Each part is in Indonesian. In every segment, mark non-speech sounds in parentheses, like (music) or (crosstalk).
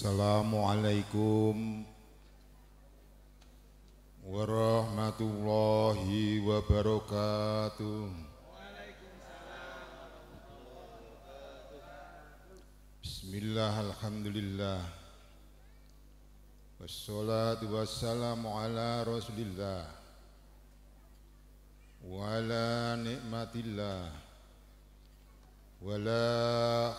Assalamualaikum warahmatullahi wabarakatuh. Bismillah alhamdulillah Wassalatu wassalamu ala rasulillah Wa ala ni'matillah la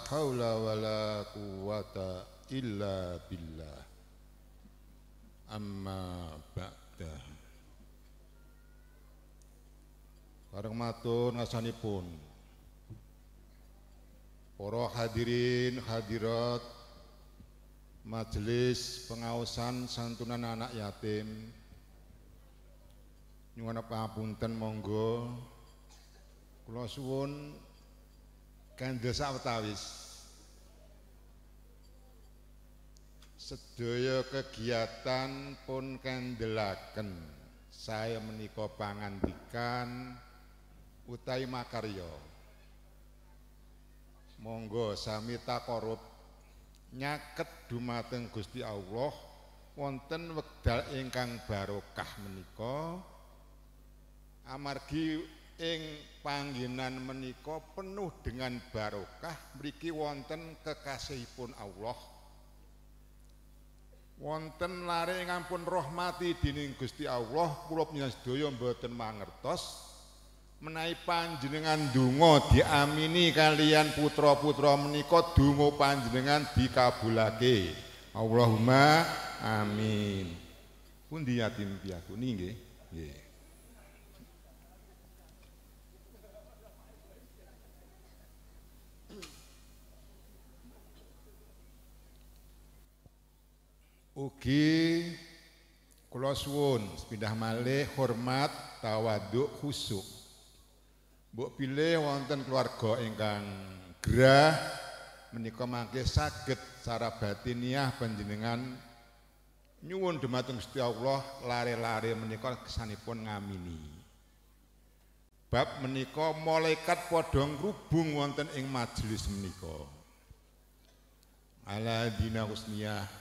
hawla la quwata illa billah amma ba'da bareng matur ngasanipun Poro hadirin hadirat majelis pengawasan santunan anak yatim nyuwana pangapunten monggo kula suwun kandhasa sawetawis sedaya kegiatan pun kandelaken saya menika pangandikan utai makarya monggo sami takorup nyaket dumateng Gusti Allah wonten wekdal ingkang barokah menika amargi ing panggenan menika penuh dengan barokah mriki wonten kekasihipun Allah wonten lare ngampun pun rahmati dening Gusti Allah kula panjenengan sedaya mboten mangertos menawi panjenengan donga diamini kalian putra-putra menika donga panjenengan dikabulake Allahumma amin pundi yatim piyaku nggih nggih Ugi kula pindah malih hormat tawaduk khusuk. buk pilih wonten keluarga ingkang gerah menika mangke sakit cara batiniah panjenengan nyuwun dematung Gusti Allah lari-lari menika kesanipun ngamini. Bab menika malaikat podong rubung wonten ing majelis menika. Aladina husniyah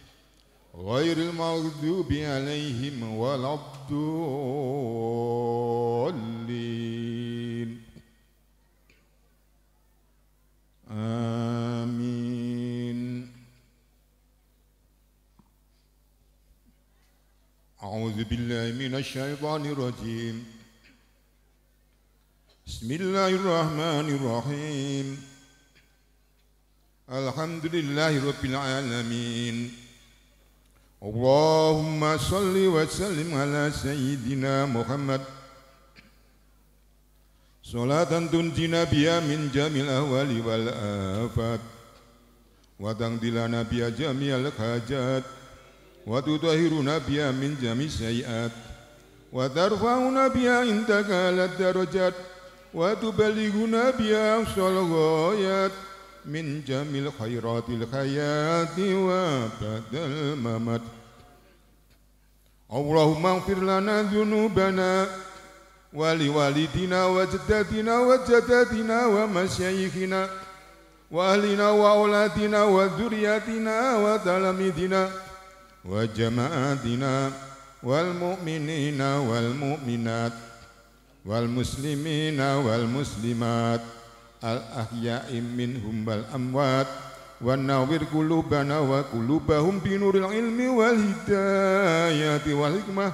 غير المغضوب عليهم ولا الضالين آمين أعوذ بالله من الشيطان الرجيم بسم الله الرحمن الرحيم الحمد لله رب العالمين Allahumma salli wa sallim ala sayyidina Muhammad Salatan tunji nabiya min jamil awali wal afat Watang dila nabiya jamil hajat Watu tahiru nabiya min jamil sayyat Watarfau nabiya intakalat darajat Watu baligu nabiya usul ghoyat من جميع خيرات الحياة وبعد الممات اللهم اغفر لنا ذنوبنا ولوالدنا وجدتنا وجدتنا ومشايخنا وأهلنا وأولادنا وذرياتنا وتلاميذنا وجماعتنا والمؤمنين والمؤمنات والمسلمين والمسلمات al ahya'i min humbal amwat wa nawwir qulubana wa qulubahum bi nuril ilmi wal hidayati wal hikmah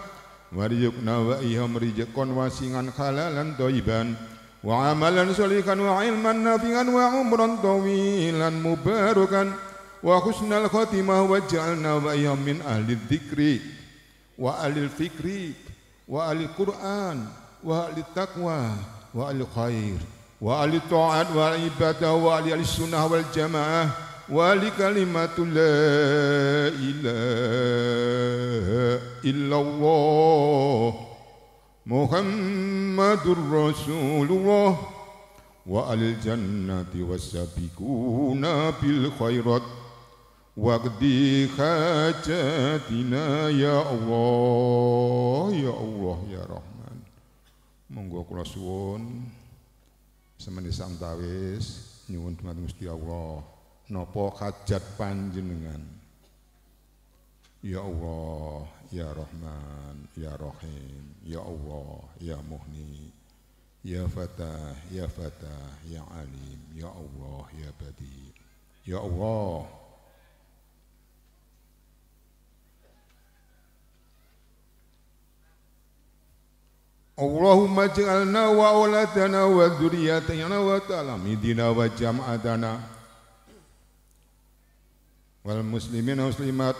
warzuqna wa iham rizqan wasingan halalan thayyiban wa amalan sholihan wa ilman nafi'an wa umran tawilan mubarakan wa husnal khatimah ja'alna wa iham min ahli dzikri wa ahli fikri wa ahli qur'an wa ahli taqwa wa ahli khair وأهل الطاعات والعبادة وأهل السنة والجماعة وأهل كلمة لا إله إلا الله محمد رسول الله وأهل الجنة والسابقون بالخيرات واقضي حاجاتنا يا الله يا الله يا رحمن monggo kula suwun Semenisa tawis nyuwun dumateng Gusti Allah nopo hajat panjenengan Ya Allah ya Rahman ya Rahim ya Allah ya Muhni ya Fatah ya Fatah ya Alim ya Allah ya Badi Ya Allah اللهم اجعلنا وأولادنا وذريتنا وتلاميذنا وجماعتنا والمسلمين والمسلمات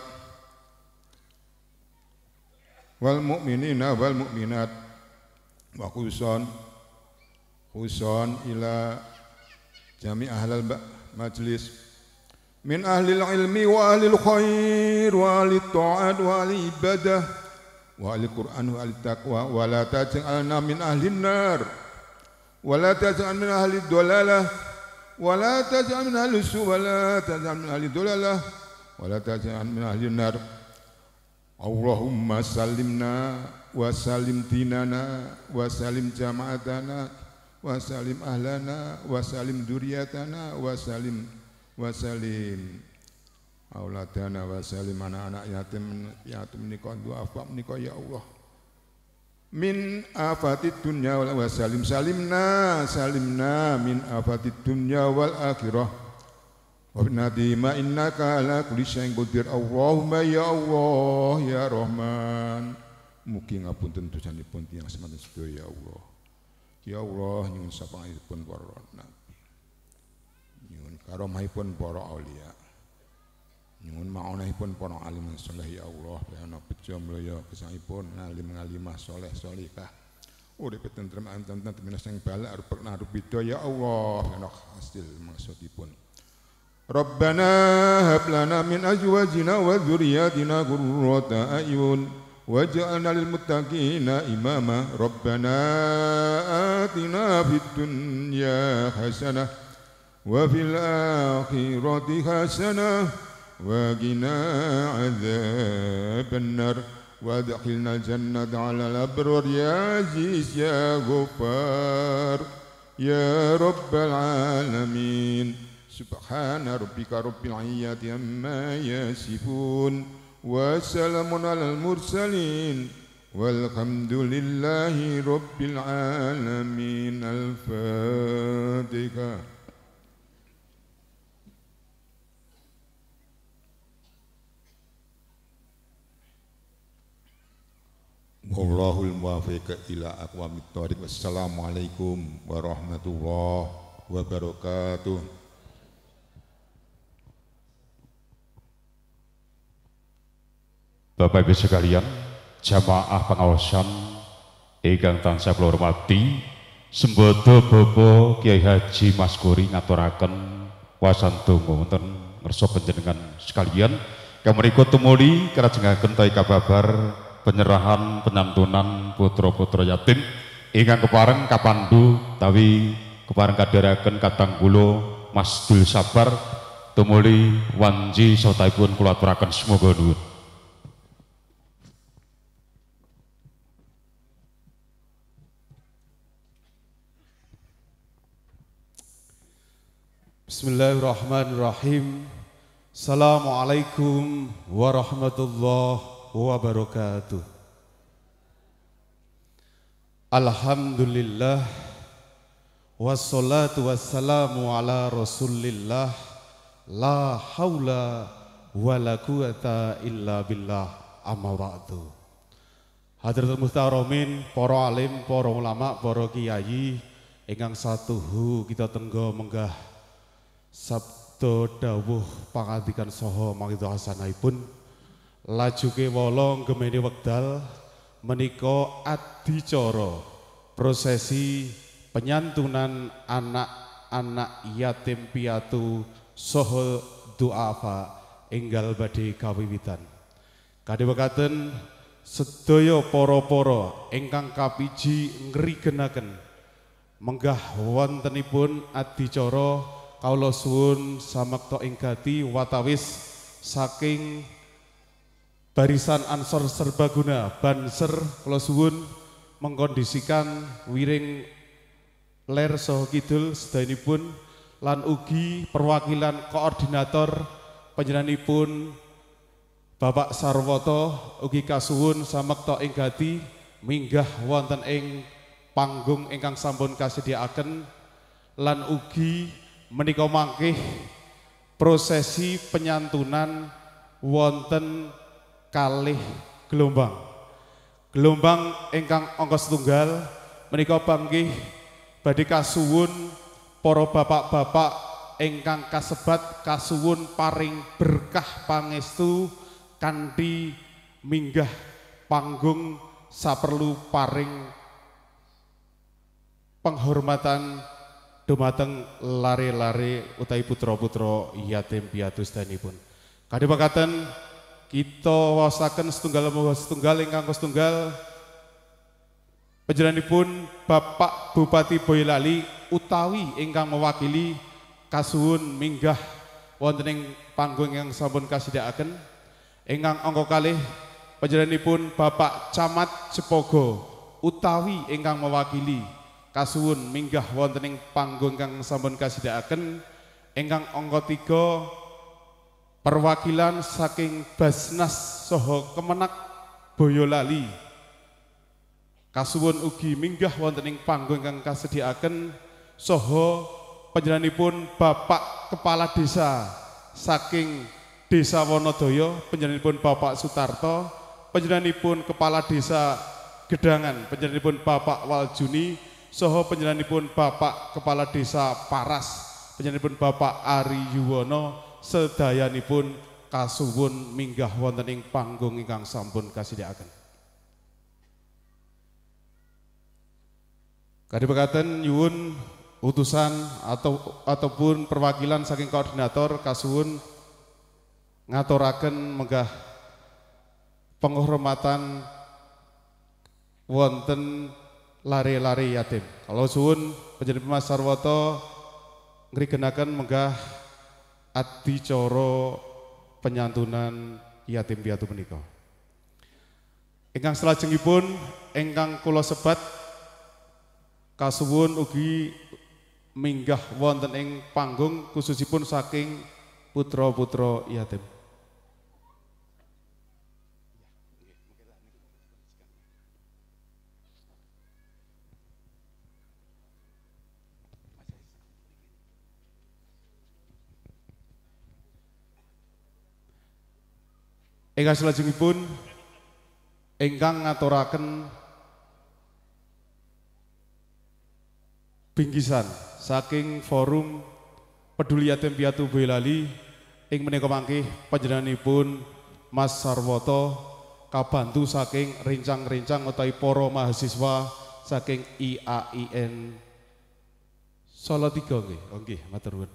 والمؤمنين والمؤمنات وخصوصا خصوصا إلى جميع أهل المجلس من أهل العلم وأهل الخير وأهل الطاعات وأهل العبادة wa al Qur'an wa al taqwa wa la taj'alna min ahli nar wa la taj'al min ahli dalalah wa la taj'al min ahli su wa la taj'al min ahli dalalah wa la taj'al min ahli nar Allahumma salimna wa salim dinana wa salim jama'atana wa salim ahlana wa salim duriyatana wa salim wa salim auladana wa salim anak-anak yatim yatim dua duafa nikah ya Allah min afatid dunya wal wa salim salimna salimna min afatid dunya wal akhirah wa ma innaka ala kulli syai'in qadir Allahumma ya Allah ya Rahman mugi ngapunten dosanipun tiyang semanten sedaya ya Allah ya Allah nyuwun pun para nabi nyuwun karomahipun para aulia Nyuwun maunahipun para alim saleh ya Allah ya ana bejo mlya gesangipun alim alimah saleh salihah. Urip tentrem anten temen sing balak harus nah, bido ya Allah ya ana hasil maksudipun. Rabbana hab lana min azwajina wa dzurriyyatina qurrata a'yun waj'alna lil muttaqina imama. Rabbana atina fid dunya hasanah wa fil akhirati hasanah وقنا عذاب النار وادخلنا الجنة على الأبرار يا عزيز يا غفار يا رب العالمين سبحان ربك رب العزة عما يصفون وسلام على المرسلين والحمد لله رب العالمين الفاتحة Wallahul muwafiq ila aqwamit thoriq. Wassalamualaikum warahmatullahi wabarakatuh. Bapak Ibu sekalian, jamaah pengawasan ingkang tansah kula hormati, sembodo Bapak Kiai Haji Mas Gori ngaturaken wasantunggu wonten ngersa panjenengan sekalian. Kamrika tumuli kerajengaken ta kababar penyerahan penyantunan putra-putra yatim ingkang kepareng kapandu tawi kepareng kaderakan kadang kula Mas Dul Sabar tumuli wanji sautaipun kula aturaken semoga nuwun Bismillahirrahmanirrahim Assalamualaikum warahmatullahi wabarakatuh. Alhamdulillah wassalatu wassalamu ala Rasulillah la haula la. quwata illa billah amma ba'du. Hadratul Mustaromin, para alim, poro ulama, para kiai satu satuhu kita tenggo menggah sabda dawuh pangandikan saha mangidha pun. lajuke wolong gemeni wekdal menika adicara prosesi penyantunan anak-anak yatim piatu soho duafa enggal badhe kawiwitan kadewekaten sedaya para-para ingkang kapiji ngrigenaken menggah wontenipun adicara kawula suwun samekta ing gati watawis saking barisan Ansor Serbaguna Banser Klosuwun mengkondisikan wiring ler Soho Kidul sedainipun lan ugi perwakilan koordinator panjenenganipun Bapak Sarwoto ugi kasuhun sama ing inggati minggah wonten ing panggung ingkang sampun kasediaaken lan ugi menika mangkih prosesi penyantunan wonten kalih gelombang. Gelombang ingkang ongkos tunggal, menika panggih badhe kasuwun para bapak-bapak ingkang kasebat kasuwun paring berkah pangestu kanthi minggah panggung saperlu paring penghormatan dumateng lari-lari utai putra-putra yatim piatu danipun. Kadhepakaten kita wasaken setunggal moga setunggal ingkang setunggal panjenenganipun Bapak Bupati Boyolali utawi ingkang mewakili kasuhun minggah wonten ing panggung yang sampun kasidhaken ingkang angka kalih panjenenganipun Bapak Camat Cepogo utawi ingkang mewakili kasuhun minggah wonten ing panggung kang sampun kasidhaken ingkang angka 3 perwakilan saking Basnas Soho Kemenak Boyolali kasuwun ugi minggah wonten ing panggung ingkang kasediaken saha panjenenganipun Bapak Kepala Desa saking Desa Wonodaya panjenenganipun Bapak Sutarto panjenenganipun Kepala Desa Gedangan panjenenganipun Bapak Waljuni saha panjenenganipun Bapak Kepala Desa Paras panjenenganipun Bapak Ari Yuwono sedayanipun kasuwun minggah wonten ing panggung ingkang sampun kasidhakaken. Kadhepekaten nyuwun utusan atau ataupun perwakilan saking koordinator kasuwun ngaturaken megah penghormatan wonten lari-lari yatim. Kalau suwun panjenengan Mas Sarwoto ngrigenaken megah adicara penyantunan yatim piatu menika. Ingkang salajengipun ingkang kula sebat kasuwun ugi minggah wonten ing panggung khususipun saking putra-putra yatim. Ingkang selajengipun ingkang ngaturaken bingkisan saking forum peduli yatim piatu Boyolali ing menika mangke panjenenganipun Mas Sarwoto kabantu saking rincang-rincang utawi para mahasiswa saking IAIN Salatiga nggih. Oh, nggih, matur nuwun.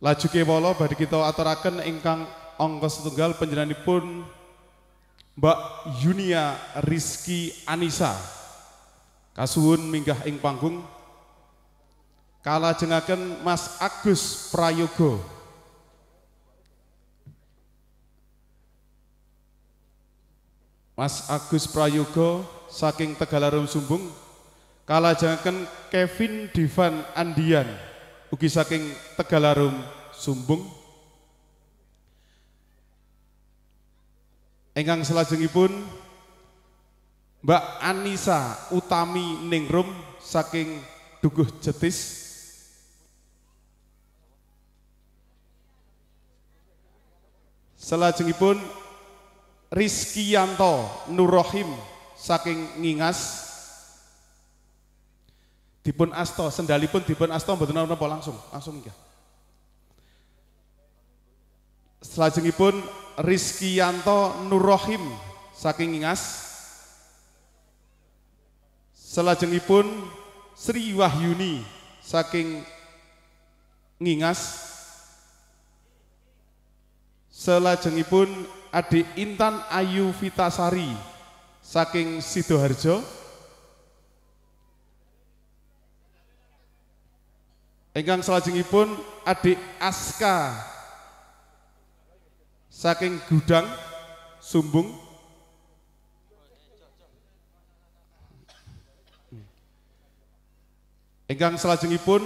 Laju kewala badhe kita aturaken ingkang tunggal setunggal pun Mbak Yunia Rizki Anissa kasuhun minggah ing panggung kala jengaken Mas Agus Prayogo Mas Agus Prayogo saking Tegalarum Sumbung kala jengaken Kevin Divan Andian ugi saking Tegalarum Sumbung Engkang selajengipun Mbak Anissa Utami Ningrum saking Duguh Jetis Selajengipun Yanto Nurrohim saking Ngingas dipun asto sendalipun dipun asto betul-betul napa langsung langsung Selanjutnya Selajengipun Rizkianto Nurrohim saking Ngingas. pun Sri Wahyuni saking Ngingas. pun Adik Intan Ayu Vitasari saking Sidoarjo. Engkang pun Adik Aska saking Gudang Sumbung Ingkang selajengipun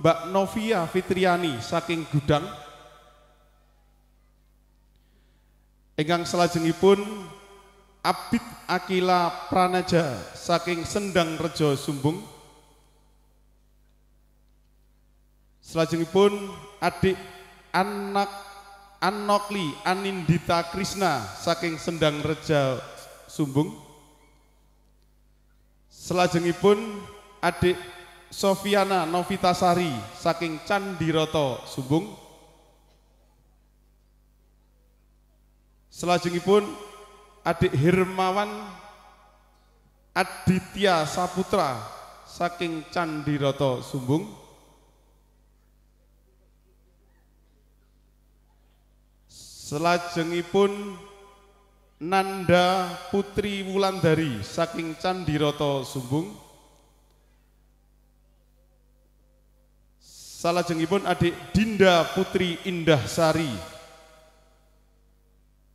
Mbak Novia Fitriani saking Gudang Ingkang selajengipun Abid Akila Pranaja saking Sendang Rejo Sumbung Selajengipun adik anak Anokli Anindita Krishna saking Sendang Reja Sumbung pun adik Sofiana Novitasari saking Candiroto Sumbung pun adik Hermawan Aditya Saputra saking Candiroto Sumbung Selajengipun Nanda Putri Wulandari saking Candi Candiroto Sumbung. Salajengipun adik Dinda Putri Indah Sari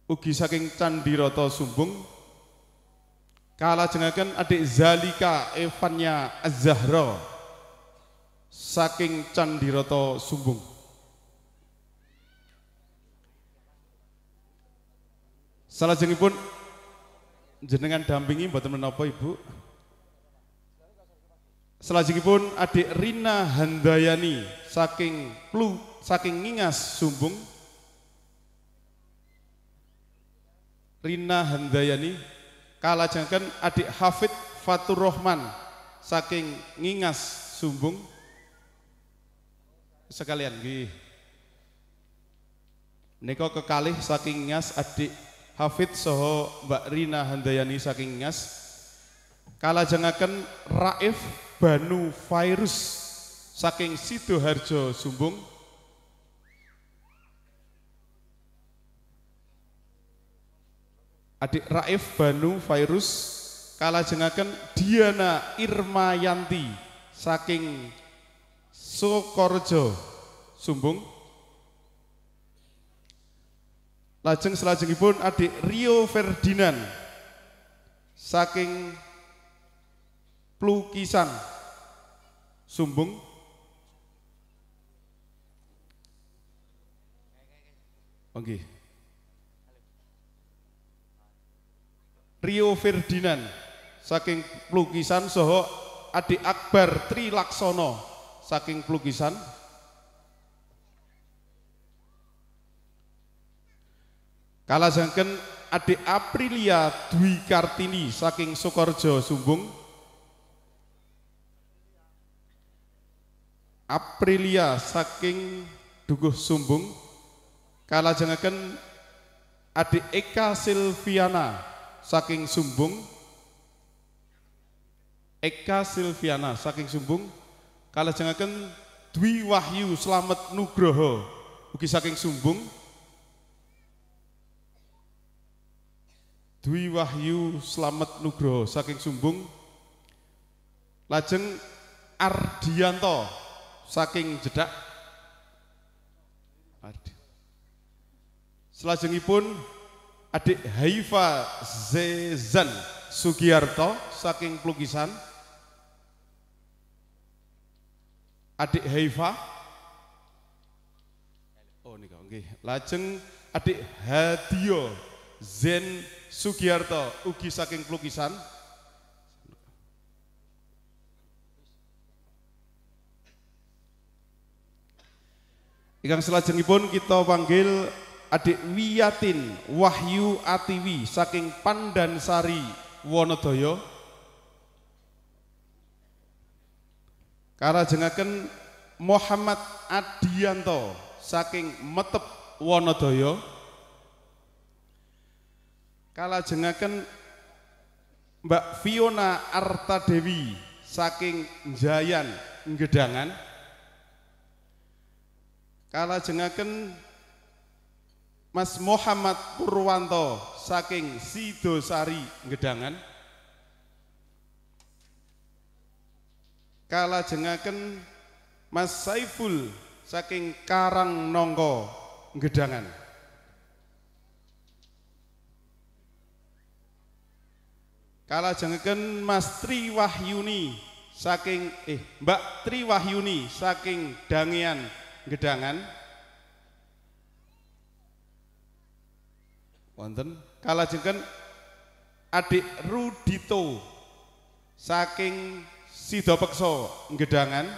ugi saking Candi Candiroto Sumbung. jengakan adik Zalika Evanya Azahro saking Candi Roto Sumbung. Salah pun jenengan dampingi buat apa Ibu? pun adik Rina Handayani saking Plu saking Ngingas Sumbung. Rina Handayani kalajengken adik Hafid Fatur Rohman saking Ngingas Sumbung. Sekalian gih. Niko kekali saking Ngingas adik Hafid soho Mbak Rina Handayani saking Ngas kalajengaken Raif Banu Virus saking Sidoharjo Sumbung Adik Raif Banu Virus kalajengaken Diana Irmayanti saking Sokorjo Sumbung Lajeng selajengipun adik Rio Ferdinand saking Plukisan Sumbung Oke. Rio Ferdinand saking Plukisan soho adik Akbar Trilaksono saking Plukisan Kala sangken adik Aprilia Dwi Kartini saking Sokorjo Sumbung Aprilia saking Duguh Sumbung kalajengaken adik Eka Silviana saking Sumbung Eka Silviana saking Sumbung kalajengaken Dwi Wahyu Slamet Nugroho ugi saking Sumbung Dwi Wahyu Slamet Nugroho saking Sumbung lajeng Ardianto saking Jedak Selajengipun adik Haifa Zezan Sugiyarto saking Plukisan adik Haifa Oh kau nggih lajeng adik Hadio Zen Sugiharto ugi saking pelukisan Ingkang selajengipun kita panggil adik Wiyatin Wahyu Atiwi saking Pandansari Karena Karajengaken Muhammad Adianto saking Metep Wonodoyo kalajengaken Mbak Fiona Arta Dewi saking Jayan Gedangan kalajengaken Mas Muhammad Purwanto saking Sidosari Gedangan kalajengaken Mas Saiful saking Karang Nongko Gedangan jengken Mas Tri Wahyuni saking eh Mbak Tri Wahyuni saking Dangian Gedangan. Wonten jengken Adik Rudito saking Sidopekso Gedangan.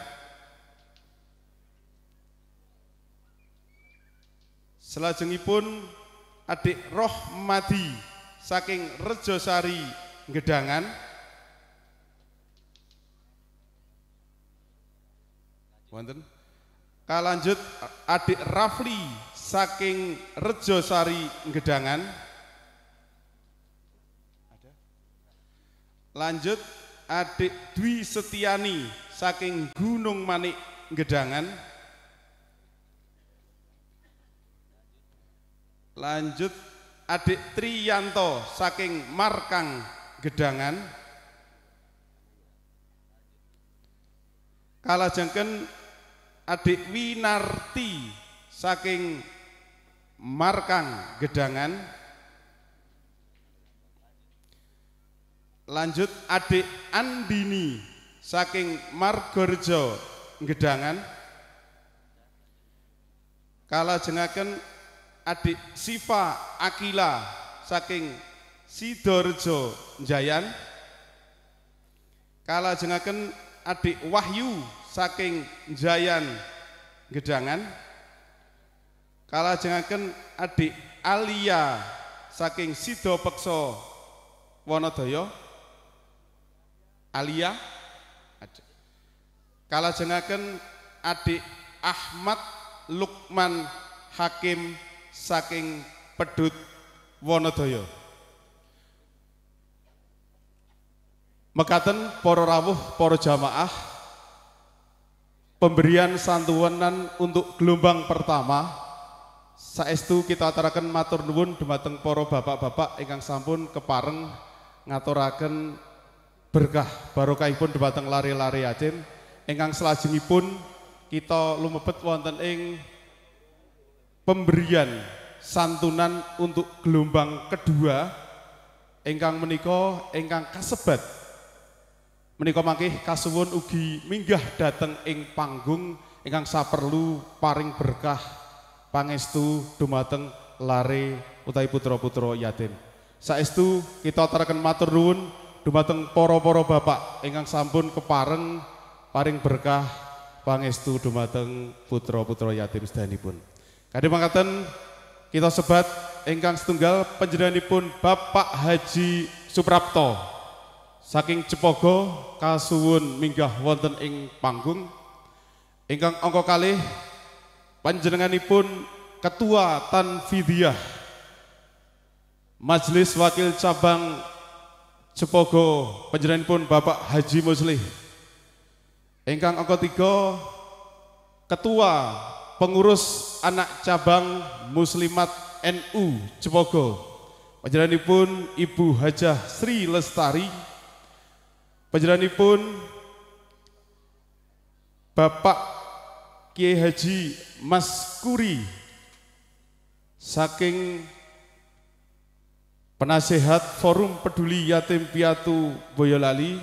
pun Adik Rohmadi saking Rejosari gedangan wonten kalanjut adik Rafli saking Rejosari Gedangan lanjut adik Dwi Setiani saking Gunung Manik Gedangan lanjut adik Triyanto saking Markang gedangan kalah jengken adik Winarti saking Markang Gedangan lanjut adik Andini saking Margorjo Gedangan kalah jengken adik Siva Akila saking Sidorjo Jayan kalajengaken adik Wahyu saking Jayan Gedangan kalajengaken adik Alia saking Sido Pekso Wonodoyo Alia kalajengaken adik Ahmad Lukman Hakim saking Pedut Wonodoyo. Mekaten poro rawuh, poro jamaah pemberian santunan untuk gelombang pertama saestu kita aturaken matur nuwun dumateng poro bapak-bapak ingkang sampun kepareng ngaturaken berkah barokahipun dumateng lari-lari ajin ingkang selajengipun kita lumebet wonten ing pemberian santunan untuk gelombang kedua ingkang menika ingkang kasebat menika mangkih kasuwun ugi minggah dateng ing panggung ingkang saperlu paring berkah pangestu dumateng lare utawi putra-putra yatim. Saestu kita aturaken matur nuwun dumateng para-para bapak ingkang sampun kepareng paring berkah pangestu dumateng putra-putra yatim sedanipun. Kadhe mangkaten kita sebat ingkang setunggal panjenenganipun Bapak Haji Suprapto saking Cepogo kasuwun minggah wonten ing panggung ingkang angka kalih panjenenganipun ketua Tanfidiyah Majelis Wakil Cabang Cepogo panjenenganipun Bapak Haji Muslih ingkang angka tiga ketua pengurus anak cabang Muslimat NU Cepogo panjenenganipun Ibu Hajah Sri Lestari pun Bapak Kiai Haji Mas Kuri saking penasehat Forum Peduli Yatim Piatu Boyolali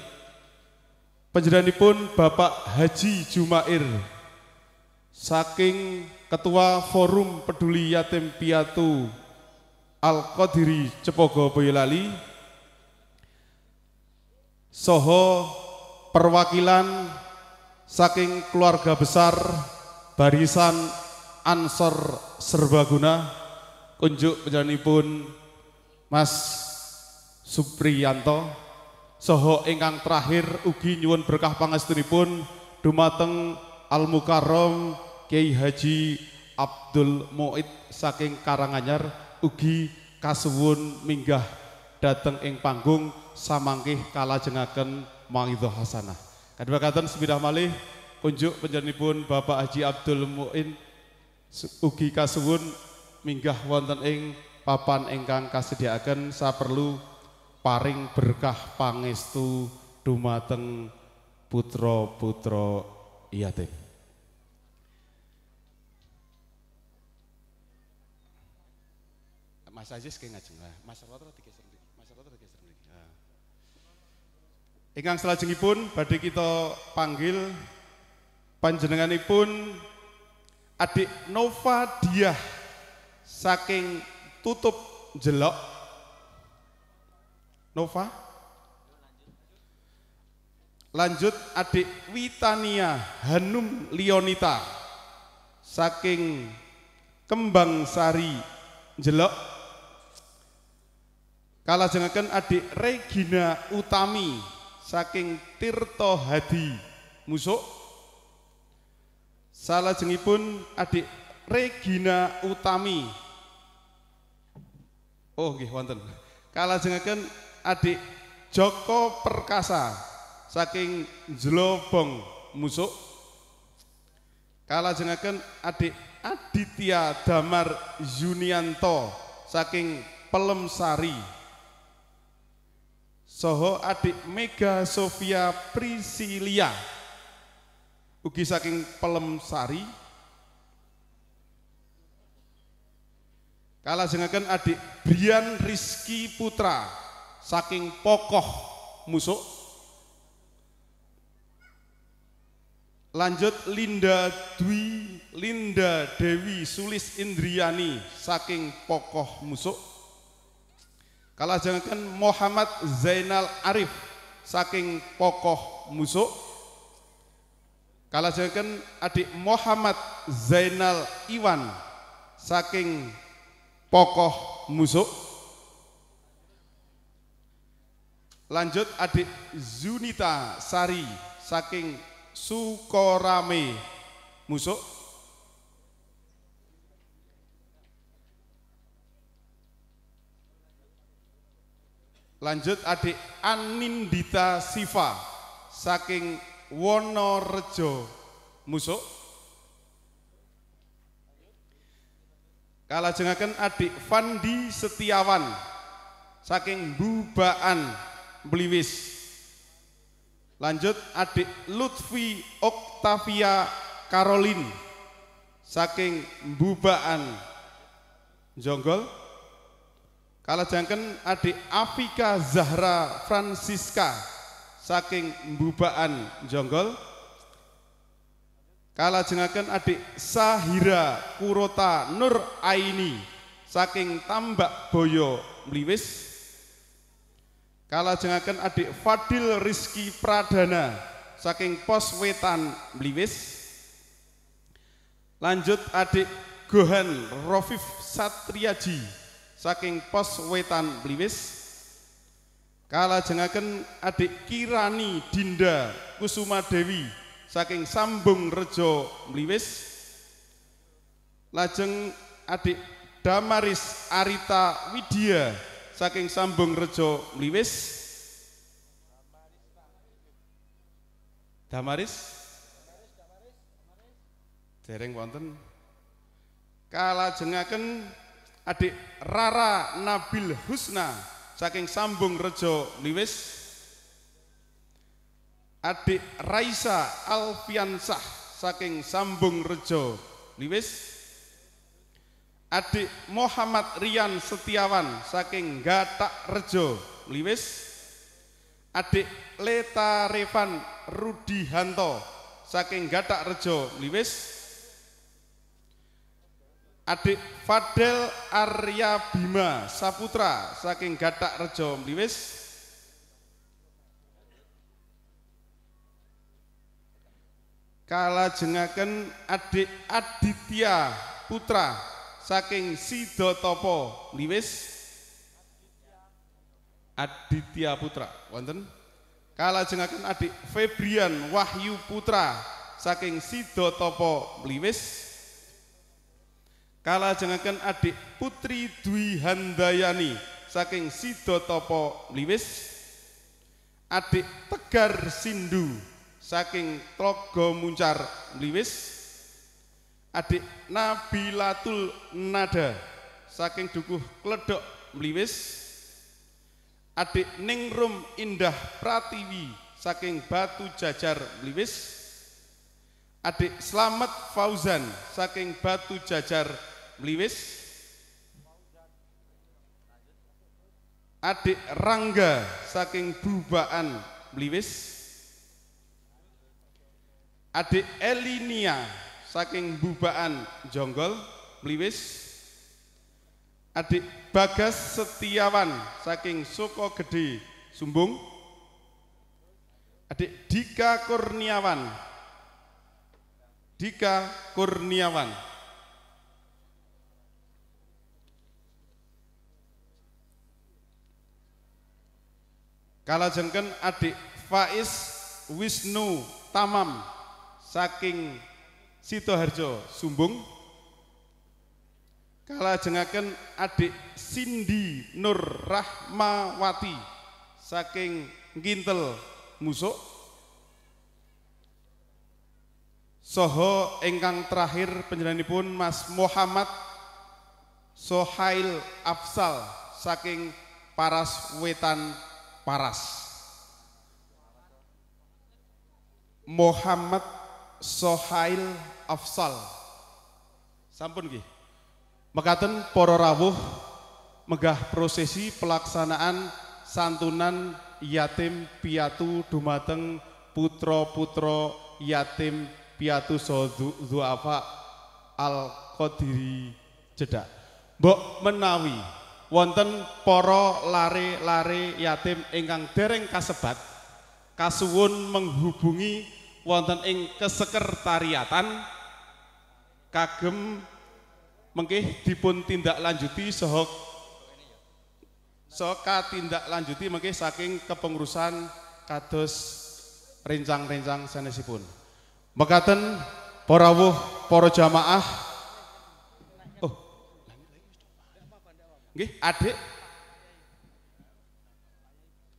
pun Bapak Haji Jumair saking Ketua Forum Peduli Yatim Piatu Al Qadiri Cepogo Boyolali Soho perwakilan saking keluarga besar barisan Ansor Serbaguna kunjuk pun Mas Supriyanto Soho ingkang terakhir ugi nyuwun berkah pangestunipun dumateng Al Mukarram Kiai Haji Abdul Muid saking Karanganyar ugi kasuwun minggah dateng ing panggung samangkih kalajengaken maidho hasanah. Kadua katan sebidah malih unjuk penjernipun Bapak Haji Abdul Muin ugi kasuhun minggah wonten ing papan ingkang kasediaken perlu paring berkah pangestu dumateng putra-putra yatim. Mas Aziz kayak ngajeng lah. Mas Roto Ingkang pun badhe kita panggil panjenenganipun Adik Nova Diah saking tutup jelok Nova lanjut adik Witania Hanum Leonita saking Kembang Sari Jelok kalajengaken adik Regina Utami saking Tirta Hadi Musuk Salajengipun adik Regina Utami oh gih wonten kalah adik Joko Perkasa saking Jlobong Musuk kalah adik Aditya Damar Junianto saking Pelemsari Sari Soho adik Mega Sofia Prisilia ugi saking Pelem Sari Kala jengakan adik Brian Rizky Putra saking Pokoh Musuk. Lanjut Linda Dwi Linda Dewi Sulis Indriani saking Pokoh Musuk. Kalau Muhammad Zainal Arif saking pokoh musuh. Kalau adik Muhammad Zainal Iwan saking pokoh musuh. Lanjut adik Zunita Sari saking Sukorame musuh. Lanjut adik Anindita Siva saking Wonorejo Musuk. Kalajengaken adik Fandi Setiawan saking Bubaan Bliwis. Lanjut adik Lutfi Oktavia Karolin saking Bubaan Jonggol. Kalajengken adik Afika Zahra Francisca saking Mbubaan Jonggol. Kalajengaken adik Sahira Kurota Nur Aini saking Tambak Boyo Mliwis. Kalajengaken adik Fadil Rizki Pradana saking Pos Wetan Mliwis. Lanjut adik Gohan Rofif Satriaji saking pos wetan bliwis kala jengaken adik kirani dinda kusuma dewi saking sambung rejo bliwis lajeng adik damaris arita widya saking sambung rejo bliwis damaris dereng wonten kala jengaken adik Rara Nabil Husna saking Sambung Rejo Liwis adik Raisa Alfiansah saking Sambung Rejo Liwis adik Muhammad Rian Setiawan saking Gatak Rejo Liwis adik Leta Revan Rudi Hanto saking Gatak Rejo Liwis Adik Fadel Arya Bima Saputra saking Gatak Rejo Mliwis. jengaken Adik Aditya Putra saking Sidotopo Mliwis. Aditya Putra wonten. jengaken Adik Febrian Wahyu Putra saking Sidotopo Mliwis. Kala jengakan adik Putri Dwi Handayani saking sido topo Liwis, adik Tegar Sindu saking trogomuncar Muncar Liwis, adik Nabilatul Nada saking Dukuh Kledok Liwis adik Ningrum Indah Pratiwi saking Batu Jajar Liwis adik Selamat Fauzan saking Batu Jajar Bliwis adik Rangga saking Bubaan Bliwis adik Elinia saking Bubaan Jonggol Bliwis adik Bagas Setiawan saking Soko Gede Sumbung adik Dika Kurniawan Dika Kurniawan Kalajengken adik Faiz Wisnu Tamam saking Sitoharjo Sumbung kalajengaken adik Cindy Nur Rahmawati saking Gintel Musuk Soho engkang terakhir pun Mas Muhammad Sohail Afsal saking Paras Wetan Paras Muhammad Sohail Afsal sampun nggih mekaten para rawuh megah prosesi pelaksanaan santunan yatim piatu dumateng putra-putra yatim piatu duafa al qadiri jeda, mbok menawi wonten para lare-lare yatim ingkang dereng kasebat kasuwun menghubungi wonten ing kesekretariatan kagem mengkih dipun tindak lanjuti saha saha tindak lanjuti mengkih saking kepengurusan kados rincang rencang sanesipun mekaten para wuh para jamaah Nggih, Adik.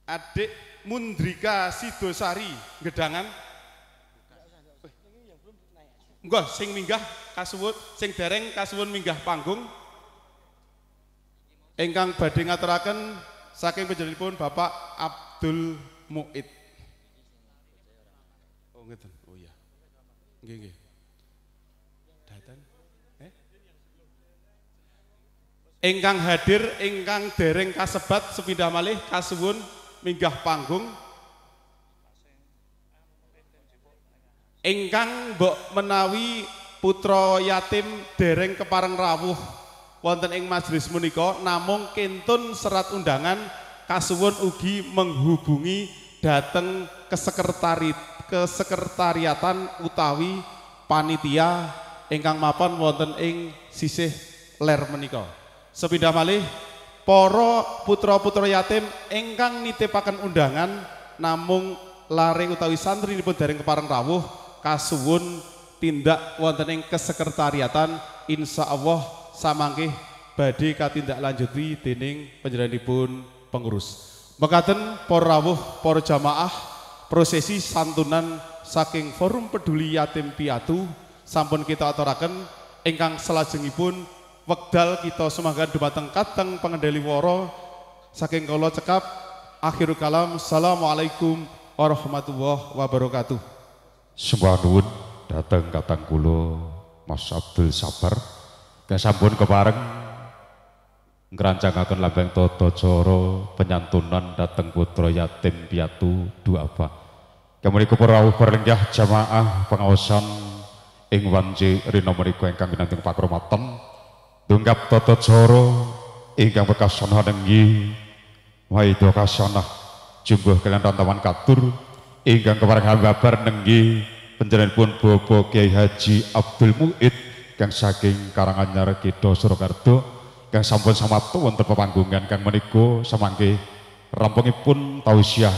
Adik Mundrika Sidosari Gedangan. Enggak, sing minggah kasuwun, sing dereng kasuwun minggah panggung. Engkang badhe ngaturaken saking panjenenganipun Bapak Abdul Muid. Oh, ngeten. Oh iya. Nggih, nggih. ingkang hadir ingkang dereng kasebat sepindah malih kasuwun minggah panggung ingkang mbok menawi putra yatim dereng kepareng rawuh wonten ing majelis menika namung kintun serat undangan kasuwun ugi menghubungi dateng kesekretarit utawi panitia ingkang mapan wonten ing sisih ler menikah sepindah malih poro putra-putra yatim engkang nitipaken undangan namung lari utawi santri dipun dereng kepareng rawuh kasuwun tindak wonten ing kesekretariatan Allah samangke badhe katindak lanjuti dening panjenenganipun pengurus. Mekaten para rawuh para jamaah prosesi santunan saking Forum Peduli Yatim Piatu sampun kita aturaken ingkang pun wekdal kita semangat dumateng kateng pengendali woro saking kalau cekap akhir kalam assalamualaikum warahmatullahi wabarakatuh sembah nuwun dateng katang kulo Mas Abdul Sabar kesampun ya kepareng akan labeng toto coro penyantunan dateng putra yatim piatu apa kemunika ya para perlenggah jamaah pengawasan ing wanci yang kami nanti pak pakromaten Tunggap totot soro ingkang bekasana nenggi waido kasanah jumbuh kalian tantawan katur ingkang keparang babar nenggi penjalan pun bobo Kiai Haji Abdul Muid yang saking Karanganyar Kidho Surakarta yang sampun samapta wonten pepanggungan yang meniku, samangke rampungipun tausiah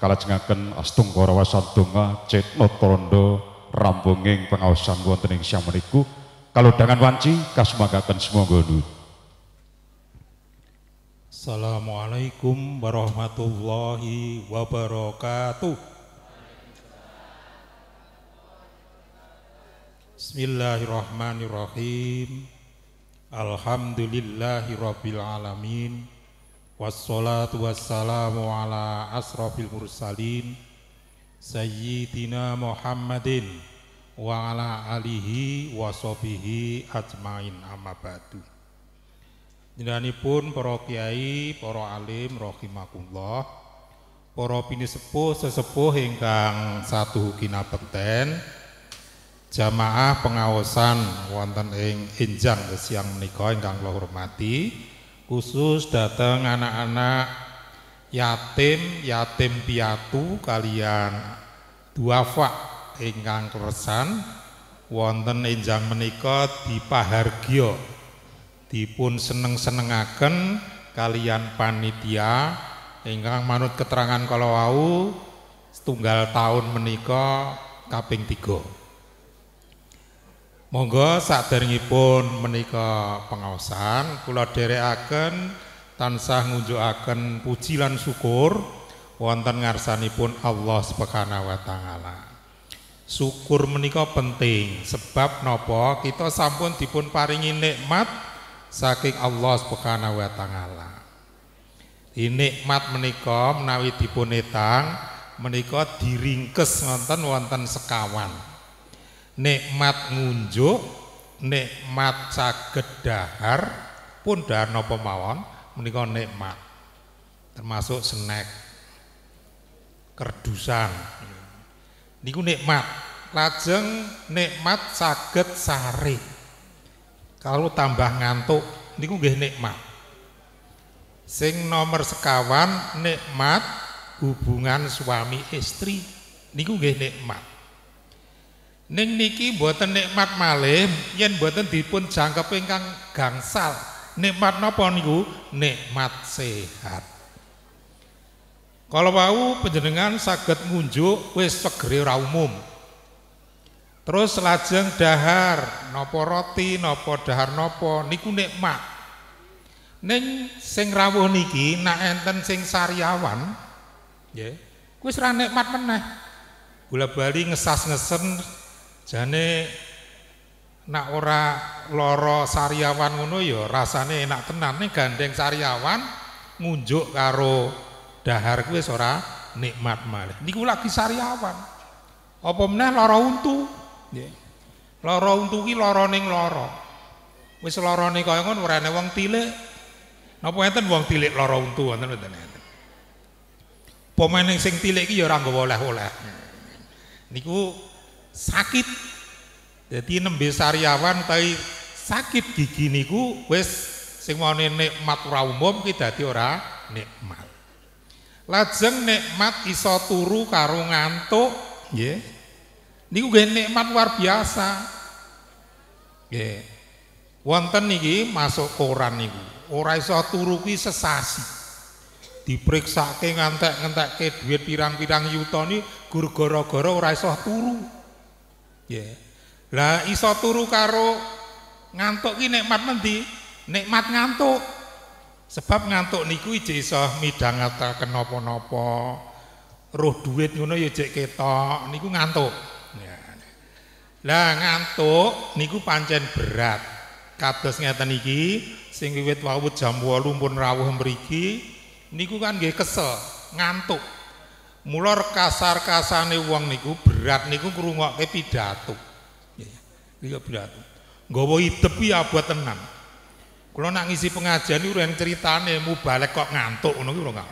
kalajengaken astungkara wasandonga cetna taranda rampunging pengawasan wonten ing meniku. Kalau dengan wanci, kasmagakan semua gondu Assalamualaikum warahmatullahi wabarakatuh. Bismillahirrahmanirrahim. Alhamdulillahirabbil alamin. Wassalatu wassalamu ala asrafil mursalin sayyidina Muhammadin wa ala alihi wa sobihi ajmain amma ba'du. Jenenganipun para kiai, para alim rahimakumullah, para sepuh sesepuh ingkang satu hukina kinabekten jamaah pengawasan wonten ing Injang siang menika ingkang kula hormati khusus datang anak-anak yatim, yatim piatu kalian duafa ingkang kersan wonten enjang menika dipahargya dipun seneng-senengaken kalian panitia ingkang manut keterangan kala wau setunggal tahun menika kaping tiga Monggo saderengipun menika pengaosan kula dherekaken tansah ngunjukaken puji lan syukur wonten ngarsanipun Allah Subhanahu wa taala. Syukur menikah penting sebab nopo kita sampun dipun paringi nikmat saking Allah Subhanahu wa taala. Nikmat menika menawi dipun etang menika diringkes wonten wonten sekawan. Nikmat ngunjuk, nikmat saged dahar pun dahar nopo mawon menika nikmat. Termasuk snack, kerdusan niku nikmat lajeng nikmat saged sare kalau tambah ngantuk niku nggih nikmat sing nomor sekawan nikmat hubungan suami istri niku nggih nikmat ning niki mboten nikmat malih yen mboten dipun jangkep ingkang gangsal nikmat napa niku nikmat sehat Kalau wau penjenengan saged ngunjuk wis segere ora umum. Terus lajeng dahar napa roti napa dahar napa niku nikmat. Ning sing rawuh niki nek enten sing sariawan nggih, kuwi ora nikmat meneh. Gula-bali ngesas-ngesen jane nek ora lara sariawan ngono ya rasane enak tenan ning gandeng sariawan ngunjuk karo Dahar kuwi ora nikmat malih. Niku lagi sariawan. Apa meneh lara untu. Nggih. Lara untu ki lara ning lara. Wis larane kaya ngono ora ana wong tilik. Napa enten wong tilik lara untu wonten enten. Pemain sing tilik ki ya ora nggawa oleh-oleh. Niku sakit. Dadi nembe sariawan tapi sakit gigi niku wis sing mau nikmat ora umum ki dadi ora nikmat. Lajeng nikmat iso turu karo ngantuk, nggih. Niku nggih nikmat luar biasa. Nggih. Wonten niki masuk koran niku. Ora iso turu kuwi sesasi. Diperiksake ngantek-ngentekke dhuwit pirang-pirang yuta ni gara-gara ora iso turu. Nggih. Lah iso turu karo ngantuk ki nikmat nanti Nikmat ngantuk. Sebab ngantuk niku ije iso midhangetaken kenopo-nopo, Roh duit ngono ya jek ketok, niku ngantuk. Lah ngantuk niku pancen berat. Kados ngeten iki sing wiwit wau jam 8 pun rawuh mriki niku kan nggih kesel, ngantuk. Mular kasar-kasane wong niku berat niku krungokke pidhato. Iya, pidhato. Nggawa idep ya buat tenang. Kula nak ngisi pengajian iki ren critane mubalek kok ngantuk ngono kuwi ora.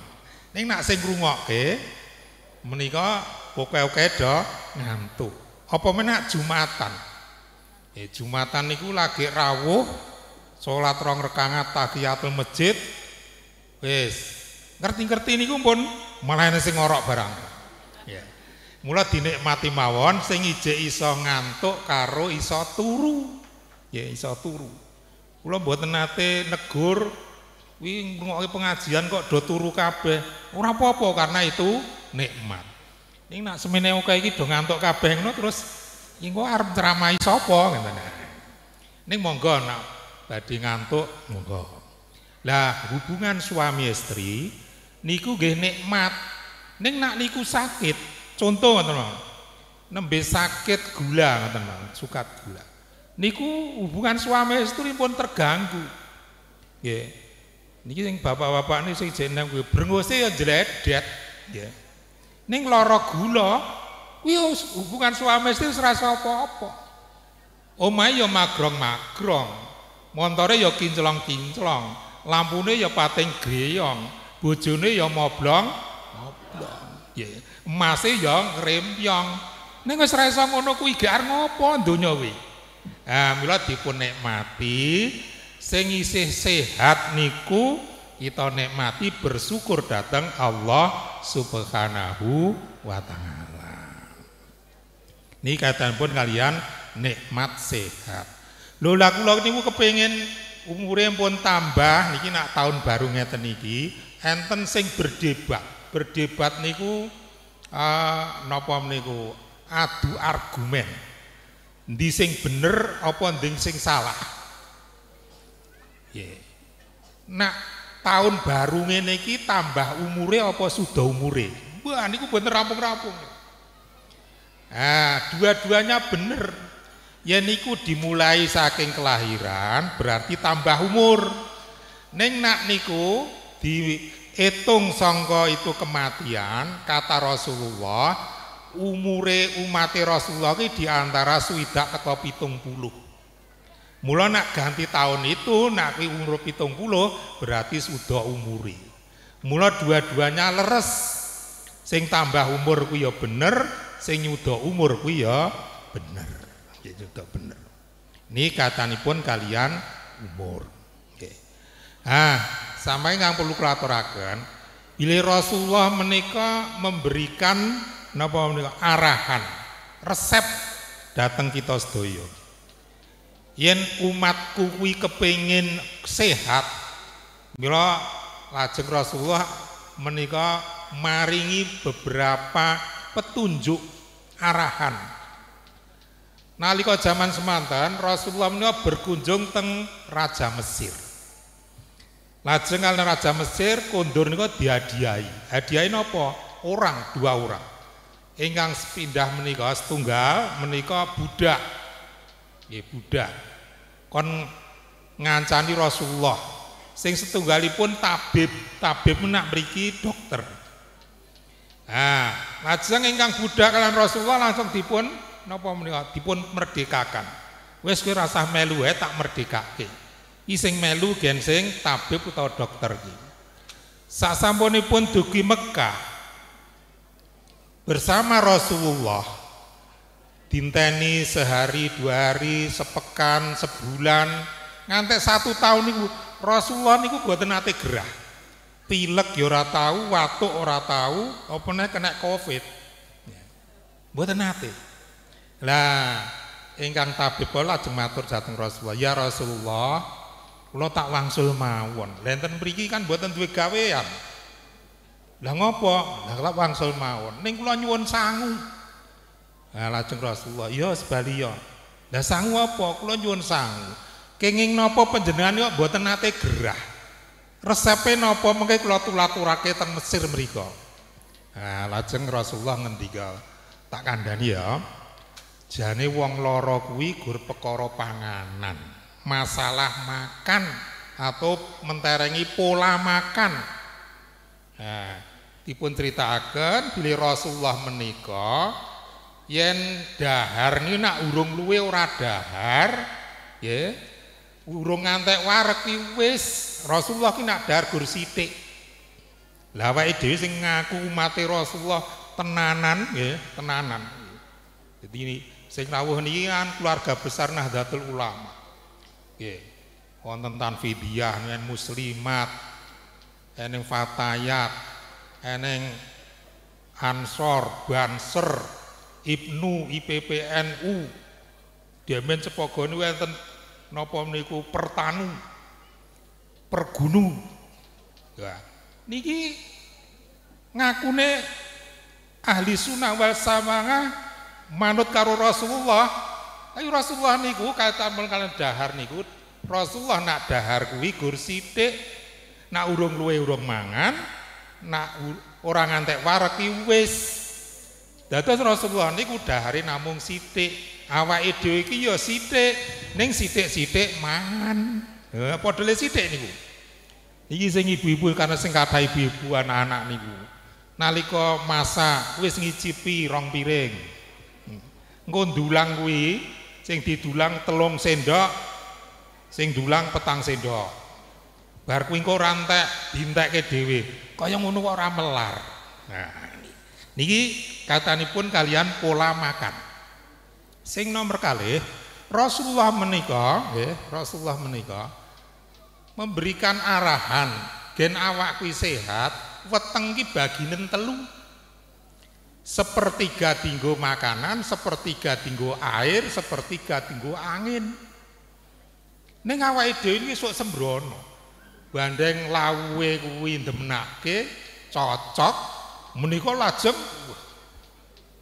Ning nak sing ngrungokke menika kok, oke do ngantuk. Apa menak Jumatan? Eh Jumatan niku lagi rawuh salat rong tadi tahiyatul masjid. Wis ngerti-ngerti niku pun malah ana sing ngorok barang. Ya. Mula dinikmati mawon sing ijek iso ngantuk karo iso turu. Ya iso turu. Kula mboten nate negur kuwi ngrungokke pengajian kok do turu kabeh. Ora apa-apa karena itu nikmat. Ning nak semene kok iki do ngantuk kabeh ngono terus engko arep ceramahi sapa ngene. Ning monggo nak badhe ngantuk monggo. Lah hubungan suami istri niku nggih nikmat. Ning nak niku sakit, contoh ngoten Nembe sakit gula ngoten Sukat gula. niku hubungan suami istri pun terganggu ya niki yang bapak-bapak ini saya jeneng gue berengosi ya jeredet ya ini lorok gula wius hubungan suami istri serasa apa-apa omay ya magrong-magrong montore ya kinclong-kinclong lampune ya pating greyong bojone ya moblong moblong ya emasnya ya ngerempyong ini serasa ngono kuih gak ngopo donya wih Nah, mila dipun nikmati sing isih sehat niku kita nikmati bersyukur datang Allah Subhanahu wa taala. ini kaitan pun kalian nikmat sehat. Lho lah kula niku kepengin umurnya pun tambah niki nak tahun baru ngeten niki enten sing berdebat. Berdebat niku uh, napa niku adu argumen. ndi sing bener apa ndeng sing salah. Yeah. Nah, tahun baru ngene iki tambah umure apa sudah umure? Wah, niku bener rampung-rampung. Nah, dua-duanya bener. Ya niku dimulai saking kelahiran berarti tambah umur. Neng nak niku diitung songko itu kematian kata Rasulullah umure umat Rasulullah ki diantara suidak atau pitung puluh mula nak ganti tahun itu nak umur pitung puluh berarti sudah umure mula dua-duanya leres sing tambah umur ku ya bener sing nyudah umur ku ya bener ya nyudah bener ini katanipun kalian umur oke ah sampai nggak perlu kelaturakan bila Rasulullah menikah memberikan napa menika arahan, resep dateng kita sedaya. Yen umatku kuwi kepengin sehat, mila lajeng Rasulullah menika maringi beberapa petunjuk arahan. Nalika zaman semantan Rasulullah menika berkunjung teng Raja Mesir. Lajeng kalian Raja Mesir kondur niku dihadiahi. Hadiahi napa? Orang, dua orang. ingkang sepindah menika setunggal menika budak nggih budak kon ngancani Rasulullah sing setunggalipun tabib tabib menak mriki dokter nah lajeng ingkang budak kalian Rasulullah langsung dipun napa menika dipun merdekakan wis kowe rasah melu wae tak merdekake ising melu gen sing tabib utawa dokter iki sasampunipun dugi Mekah bersama Rasulullah dinteni sehari dua hari sepekan sebulan ngantek satu tahun niku Rasulullah niku buat nate gerah pilek yora tahu waktu ora tahu apa kena covid buat buatan nate lah ingkang tabib pola jematur matur jatuh Rasulullah ya Rasulullah lo tak wangsul mawon lenten pergi kan buatan duwe gawean Lah ngopo? Lah kula wangsul mawon. Ning kula nyuwun sangu. Lah lajeng Rasulullah, "Ya sebali ya." Lah sangu apa? Kula nyuwun sangu. Kenging napa panjenengan kok mboten nate gerah? Resepe napa mengke kula tulaturake teng Mesir mriku. Nah, lajeng Rasulullah ngendika, "Tak kandhani ya. Jane wong lara kuwi gur perkara panganan, masalah makan atau menterengi pola makan." Nah, dipun critakaken bila Rasulullah menikah, yen dahar ini nak urung luwe ora dahar ya urung ngantek warek ki wis Rasulullah ini nak dahar gursitik lawa ide sing ngaku mati Rasulullah tenanan ya, tenanan jadi ini sing rawuh niki kan keluarga besar Nahdlatul Ulama nggih wonten tanfidiyah muslimat yang fatayat eneng Ansor Banser Ibnu IPPNU Diamen Cepogoni wonten napa meniku pertanu pergunu ya niki ngakune ahli sunnah wal samanga manut karo Rasulullah ayo Rasulullah niku kaitan mulai dahar niku Rasulullah nak dahar kuwi gur sithik nak urung luwe urung mangan nak ora ngantek warek ki wis. Dados Rasulullah niku dahare namung sithik, awake dhewe iki ya sithik, ning sithik-sithik mangan. Ha eh, padha le sithik niku. Iki sing ibu-ibu karena sing kathah ibu-ibu anak-anak niku. Nalika masa wis ngicipi rong piring. Engko dulang kuwi sing didulang telung sendok, sing dulang petang sendok. Bar kuwi engko ora entek kau dhewe. Kaya ngono kok ora melar. Nah, niki katanipun kalian pola makan. Sing nomor kali, Rasulullah menikah, nggih, Rasulullah menikah, memberikan arahan gen awak kuwi sehat, weteng ki nentelu. Sepertiga tinggu makanan, sepertiga tinggu air, sepertiga tinggu angin. Neng awak itu ini sok sembrono. bandeng lawe kuwi demenake cocok menika lajeng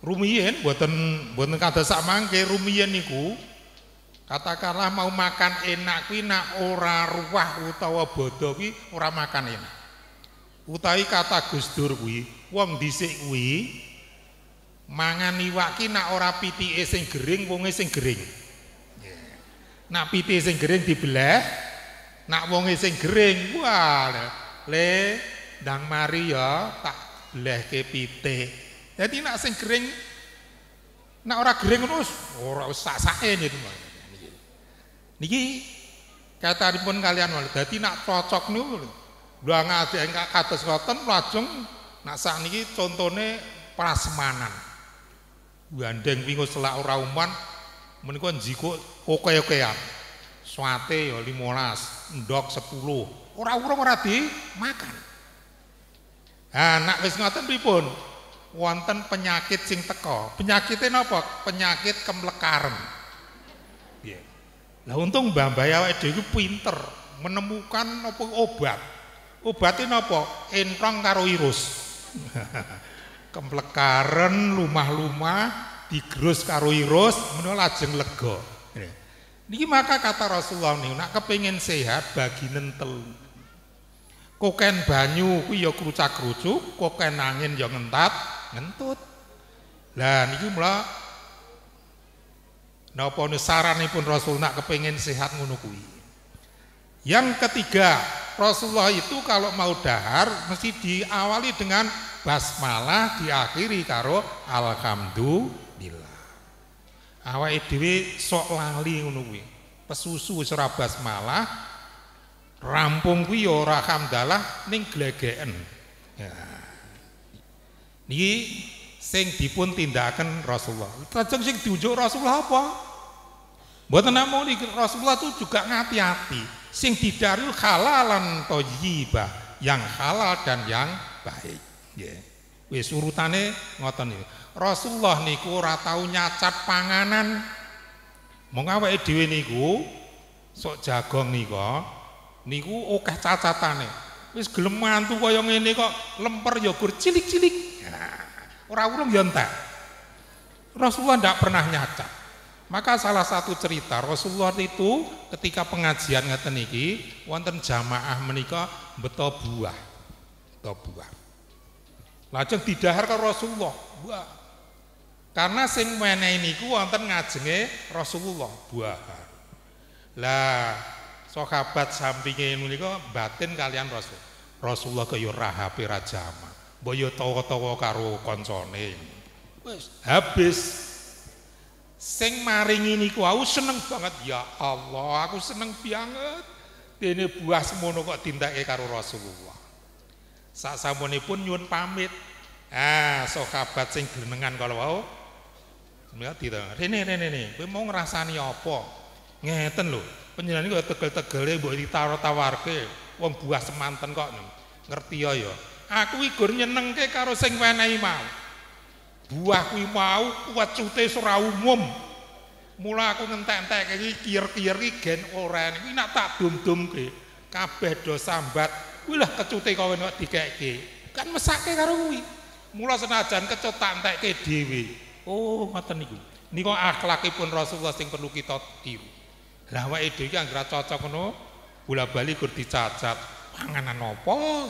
rumiyin buatan buatan kata samangke rumiyin niku katakanlah mau makan enak kuwi nak ora ruah utawa bodoh kuwi ora makan enak utawi kata Gus Dur kuwi wong dhisik kuwi mangan iwak ki nak ora pitike sing gering wonge sing gering yeah. nak pitike sing gering dibelah nak wonge sing gering wah le dang mari ya tak lehke pitik dadi nak sing gering nak ora gering ngono wis ora wis sasake niki niki katanipun kalian wal dadi nak cocok niku lho ngadek engkak kados ngoten lajeng nak sak niki contone prasmanan gandeng wingu selak ora uman menika jiko oke-okean okay swate ya 15, ndok 10. Ora urung ora makan. Nah, nak wis ngoten pripun? Wonten penyakit sing teko. penyakitnya napa? Penyakit kemlekaren. Piye? Yeah. Lah untung Mbah Mbah awake itu pinter menemukan apa obat. obatnya napa? Entrong karo virus. (laughs) Kemlekaren lumah-lumah digerus karo virus menawa lajeng lega. Niki maka kata Rasulullah nih, nak kepingin sehat bagi nentel. Koken banyu kuwi ya rucuk, krucuk koken angin yang ngentat, ngentut. Lah niki mula napa pun Rasul nak kepingin sehat ngono Yang ketiga, Rasulullah itu kalau mau dahar mesti diawali dengan basmalah diakhiri karo alhamdulillah awak dewi sok lali ngono pesusu serabas malah rampung kuwi ya ora hamdalah ning glegeken ya. niki sing dipun tindakan Rasulullah lajeng sing diunjuk Rasulullah apa Buat namun Rasulullah tuh juga ngati-hati sing didaril halalan toyibah yang halal dan yang baik ya yeah. wis urutane ngoten Rasulullah niku ora tau nyacat panganan. Mong awake dhewe niku sok jagong nika niku akeh cacatane. Wis gelem mantu kaya ngene kok lemper ya cilik-cilik. orang nah, ora urung ya entek. Rasulullah ndak pernah nyacat. Maka salah satu cerita Rasulullah itu ketika pengajian ngeten iki wonten jamaah menika beto buah. Beto buah. Lajeng didahar ke Rasulullah. Buah Karena sing menehi niku wonten ngajenge Rasulullah buahan. Lah sahabat sampinge niku, batin kalian Rasul. Rasulullah kaya rahape rajama, Boyo Mbok yo tawa-tawa karo koncone. Wis habis sing maringi niku aku seneng banget ya Allah aku seneng banget dene buah semono kok tindake karo Rasulullah sak samune pun nyuwun pamit ah sahabat sing glenengan kalau wau melihat tidak rene rene rene gue mau ngerasani apa ngeten lho penjelasan ini tegel tegel ya buat ditaro tawarke uang buah semanten kok ngerti yo yo aku ikut nyeneng ke karo sing wenehi mau buah kuwi mau kuat cute sura umum mula aku ngentek-entek iki kier-kier gen oren iki nak tak dum-dum ke kabeh do sambat kuwi lah kecute kowe nek dikeke kan mesake karo kuwi mula senajan kecut tak entekke dhewe Oh, mata niku. Niku akhlakipun Rasulullah sing perlu kita tiru. Lah wae dhewe yang ora cocok ngono, bola-bali kur dicacat, panganan apa?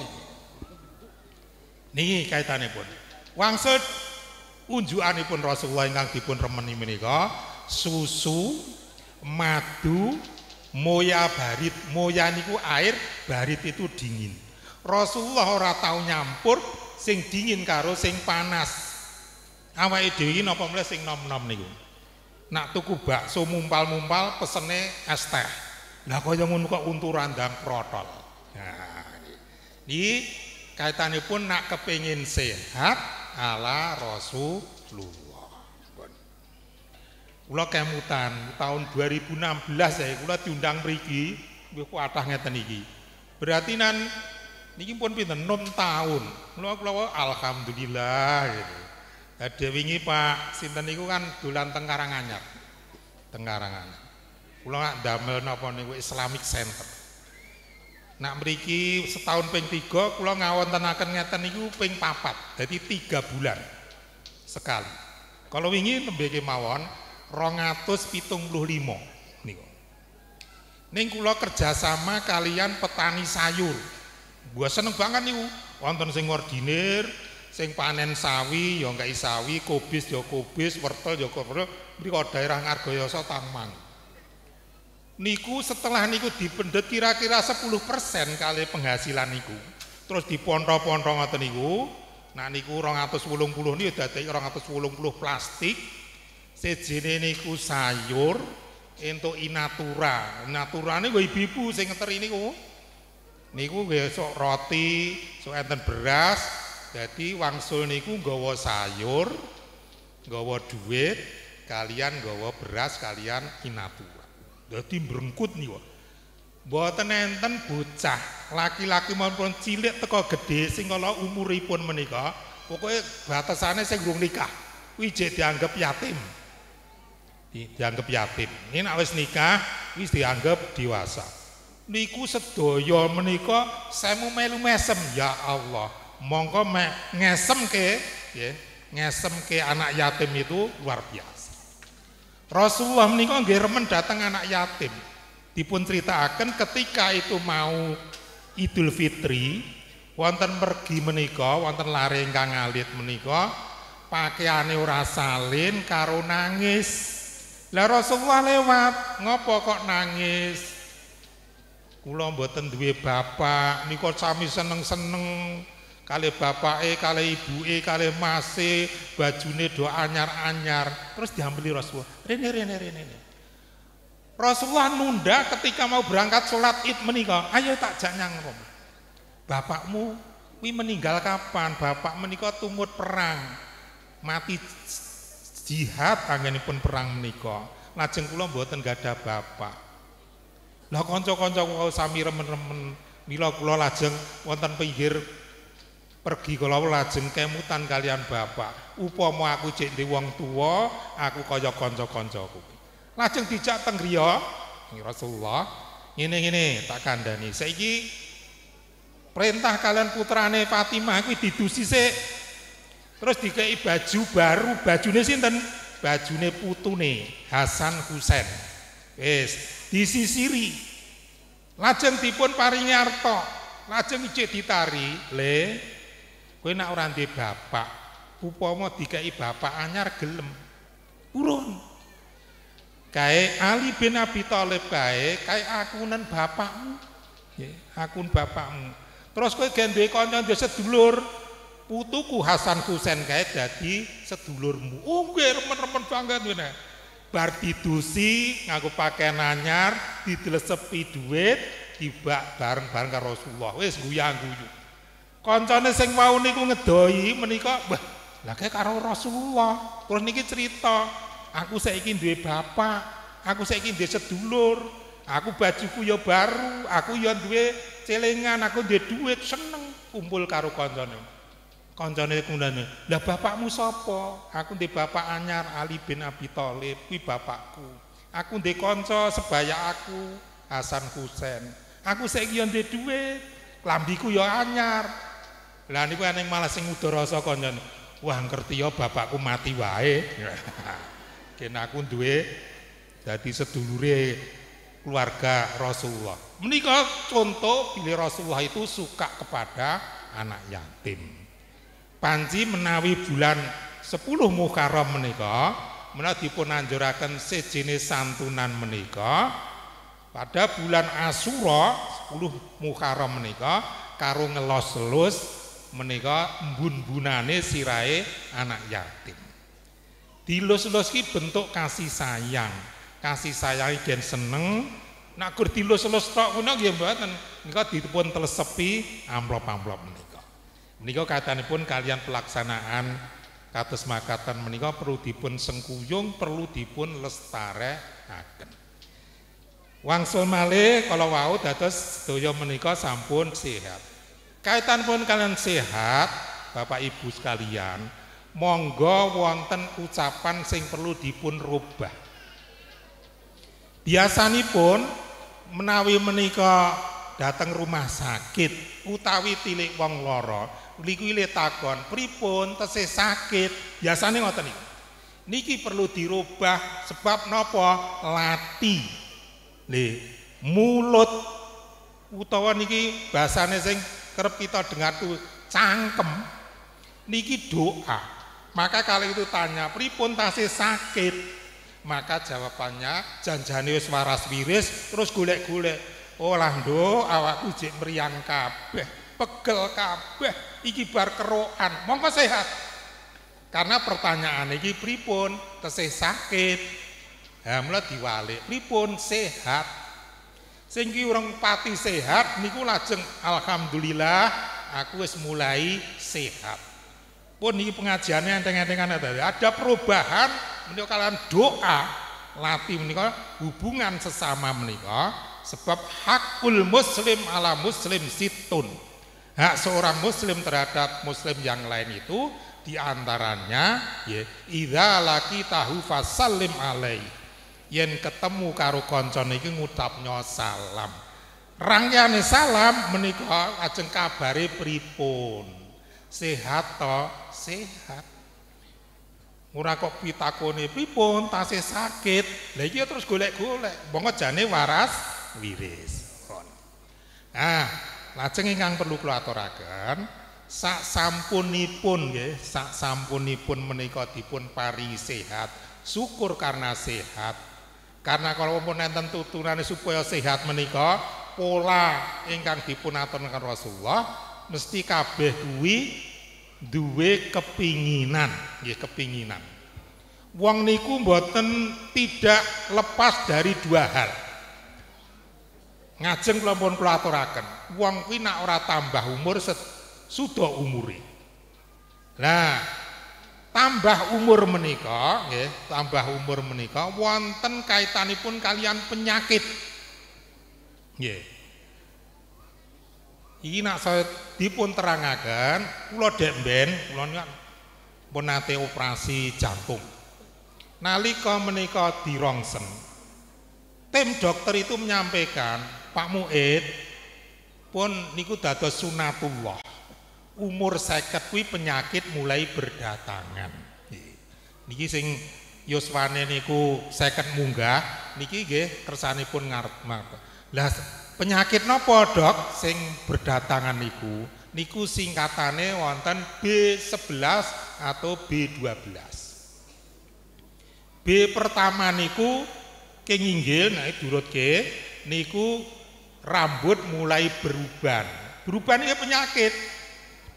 Niki kaitane pun. Wangsut unjukanipun Rasulullah ingkang dipun remeni menika susu madu moya barit moya niku air barit itu dingin Rasulullah ora tau nyampur sing dingin karo sing panas ide ini nopo mulai sing nom-nom niku. Nak tuku bakso mumpal-mumpal pesene es teh. Lah kau jangan buka untuk randang protol. Nah, kaitannya pun nak kepingin sehat ala Rasulullah. Kula kemutan tahun 2016 ya kula diundang mriki nggih kuatah ngeten iki. Berarti nan niki pun pinten 6 tahun. Kula kula alhamdulillah gitu. Dadi wingi Pak sinten niku kan dolan teng Karanganyar. Teng Karanganyar. Kula nak damel napa niku Islamic Center. Nak mriki setahun ping 3 kula ngawontenaken ngeten niku ping 4. Dadi 3 bulan sekali. Kalau wingi nembe kemawon 275 niku. Ning kula kerjasama kalian petani sayur. Buah seneng banget niku. Wonten sing ordinir, sing panen sawi ya enggak sawi, kubis ya kubis, wortel ya wortel, mriki daerah Ngargoyoso tamang. Niku setelah niku dipendet kira-kira 10% kali penghasilan niku. Terus dipondo-pondo ngoten niku. Nah niku 280 niku dadi 280 plastik. Sejene niku sayur entuk inatura. Inatura niku ibu-ibu sing ngeteri niku. Niku besok roti, sok enten beras, Jadi wangsul niku gawa sayur, gawa duit, kalian gawa beras, kalian inapu. Jadi berengkut nih wah. Boten enten bocah laki-laki maupun cilik teko gede sing kala umuripun menika pokoknya batasannya sing durung nikah. Wije dianggap yatim. Di, dianggap yatim. Ini nek wis nikah wis dianggap dewasa. Niku sedaya menika semu melu mesem ya Allah. mongko ngesem ke ya, ngesem anak yatim itu luar biasa Rasulullah menikah nggih remen datang anak yatim dipun ceritakan ketika itu mau Idul Fitri wonten pergi menika wonten lare ingkang alit menika pakaiane ora salin karo nangis lah Rasulullah lewat ngopo kok nangis kula mboten duwe bapak nika sami seneng-seneng kali e, kali e, kali e, bajune do anyar-anyar. Terus diampeli Rasulullah. Rene rene rene. Rasulullah nunda ketika mau berangkat sholat id menikah. Ayo tak janyang rom. Bapakmu wi meninggal kapan? Bapak menikah tumut perang. Mati jihad pun perang menikah. Lajeng kula mboten gadah bapak. Lah kanca-kanca kula sami remen-remen mila kula lajeng wonten pinggir pergi ke kula lajeng kemutan kalian bapak mau aku cek di wong tua aku kaya konco aku lajeng dijak teng griya Rasulullah ini ini tak kandani saiki perintah kalian putrane Fatimah aku didusi se terus dikei baju baru bajune sinten bajune putune Hasan Husain wis disisiri lajeng dipun paringi arta lajeng ijik ditari le kowe nek ora ndek bapak upama dikeki bapak anyar gelem urun kae Ali bin Abi Thalib kae kae akunen bapakmu akun bapakmu terus kowe gen duwe kanca sedulur putuku Hasan Husain kae dadi sedulurmu oh kowe remen-remen banget kowe nek bar didusi ngaku pakaian anyar didelesepi duit dibak bareng-bareng karo Rasulullah wis guyang-guyung koncone sing wau niku ngedohi menika Lah lha karo Rasulullah terus niki cerita aku saiki duwe bapak aku saiki duwe sedulur aku bajuku ya baru aku ya duwe celengan aku duwe duit seneng kumpul karo koncone koncone kundane Lah bapakmu sapa aku duwe bapak anyar Ali bin Abi Thalib kuwi bapakku aku duwe kanca sebaya aku Hasan Husain aku saiki ya duit, klambiku ya anyar Lah niku ana malah sing udarasa kanjen. Wah ngerti ya bapakku mati wae. Kene (laughs) aku duwe dadi sedulure keluarga Rasulullah. Menika contoh pilih Rasulullah itu suka kepada anak yatim. Panci menawi bulan 10 Muharram menika menawi dipun anjuraken sejene santunan menika pada bulan Asyura 10 Muharram menika karo ngelos-elos menika mbun-bunane sirahe anak yatim. Dilus-lus ki bentuk kasih sayang. Kasih sayang gen seneng, nak gur dilus-lus tok ngono nggih mboten. Nika dipun telesepi amplop-amplop menika. Menika katanipun kalian pelaksanaan kados makatan menika perlu dipun sengkuyung, perlu dipun lestarekaken. Wangsul malih kalau wau dados sedaya menika sampun sehat. kaitan pun kalian sehat Bapak Ibu sekalian monggo wonten ucapan sing perlu dipun rubah Biasanipun, menawi menika datang rumah sakit utawi tilik wong loro likuile takon pripun tesih sakit biasanya ngoten niki niki perlu dirubah sebab nopo lati le mulut utawa niki bahasane sing kerep kita dengar tuh cangkem niki doa maka kali itu tanya pripun tasi sakit maka jawabannya janjani wis waras wiris terus golek-golek olah do, awak jek meriang kabeh pegel kabeh iki bar keroan monggo sehat karena pertanyaan iki pripun tesih sakit hamlet mulai diwalik pripun sehat sehingga orang urung pati sehat niku lajeng alhamdulillah aku wis mulai sehat. Pun niku pengajiannya enteng-entengan ya, ada ada perubahan menikah kalian doa latih menikah hubungan sesama menikah sebab hakul muslim ala muslim situn. Hak seorang muslim terhadap muslim yang lain itu diantaranya ya idza kita tahu fasallim yen ketemu karo kanca niki ngucapnya salam. Rangyane salam menika ajeng kabare pripun? Sehat to? Sehat. Ora kok pitakone pripun, tasih sakit. Lah iki terus golek-golek, monggo jane waras wiris. Nah, lajeng ingkang perlu kula aturaken, sak sampunipun nggih, sak sampunipun menika dipun paringi sehat, syukur karena sehat, karena kalau pun nenten tuturannya supaya sehat menikah pola ingkang dipunaturkan Rasulullah mesti kabeh duwi duwe kepinginan ya kepinginan wong niku mboten tidak lepas dari dua hal ngajeng kula pun kula aturaken wong kuwi nak ora tambah umur sudah umure nah tambah umur menika nggih, tambah umur menika wonten kaitanipun kalian penyakit. Nggih. Iki nak saya dipun terangaken, kula dek ben, kula niku pun nate operasi jantung. Nalika menika dirongsen, tim dokter itu menyampaikan, Pak Muid pun niku dados sunatullah umur seket kuwi penyakit mulai berdatangan. Niki sing yuswane niku seket munggah, niki nggih kersanipun ngarep mawon. Lah penyakit nopo Dok, sing berdatangan niku? Niku singkatane wonten B11 atau B12. B pertama niku kenginggil, naik durut ke, niku rambut mulai beruban. Berubah ini penyakit,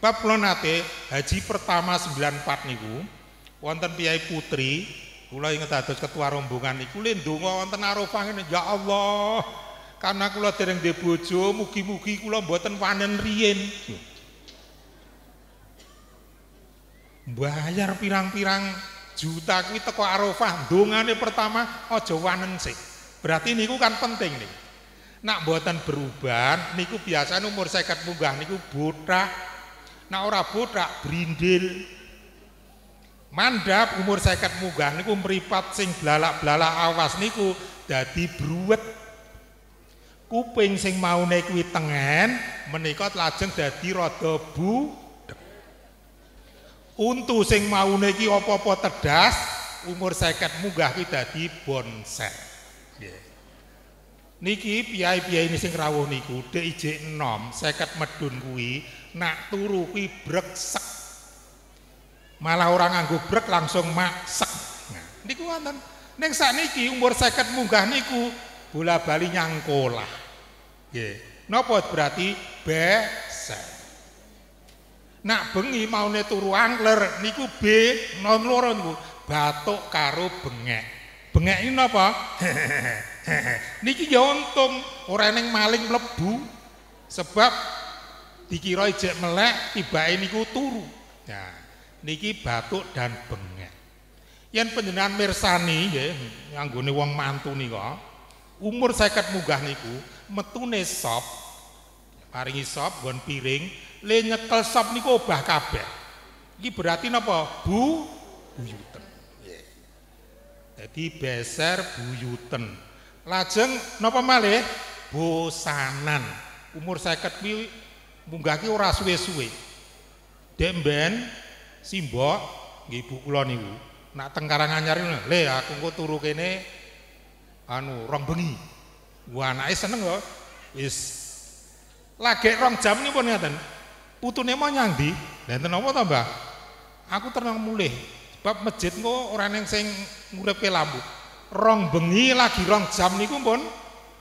Bab kula nate haji pertama 94 niku wonten piyai Putri kula inget dados ketua rombongan niku le ndonga wonten Arafah ngene ya Allah karena kula dereng duwe bojo mugi-mugi kula mboten panen riyen bayar pirang-pirang juta kuwi teko Arafah ndongane pertama aja wanen sik berarti niku kan penting nih nak buatan berubah niku biasa umur seket munggah niku buta nah ora botak brindil mandap umur seket munggah niku mripat sing blalak-blalak awas niku dadi bruwet kuping sing maune kuwi tengen menika lajeng dadi rada bu untu sing maune iki apa-apa tedas umur seket munggah kuwi dadi bonsai yeah. niki piye-piye ini sing rawuh niku dek ijik enom seket medun kuwi nak turu kuwi sek. Malah orang nganggo brek langsung maksek. Nah, niku wonten ning sakniki umur 50 munggah niku bola bali nyangkolah. Nggih. Napa berarti besek. Nak bengi maune turu angler niku be non loro niku batuk karo bengek. Bengek ini napa? (laughs) niki ya untung ora maling mlebu sebab dikira ijek melek tibae niku turu ya niki batuk dan bengek yang penjenengan mirsani nggih anggone wong mantu nika umur 50 munggah niku metune sop paringi sop gon piring le nyekel sop niku obah kabeh iki berarti napa bu buyuten yeah. jadi beser buyuten lajeng napa malih bosanan umur 50 kuwi munggah ki ora suwe-suwe. Dek mben simbok nggih ibu kula niku. Nak teng Karanganyar le aku engko turu kene anu rong bengi. Ku anake seneng kok. Wis lagi rong jam ini pun ngaten. Putune mau nyandi, lha enten apa to, Mbah? Aku tenang mulih. Sebab masjid engko ora neng sing nguripke lampu. Rong bengi lagi rong jam niku pun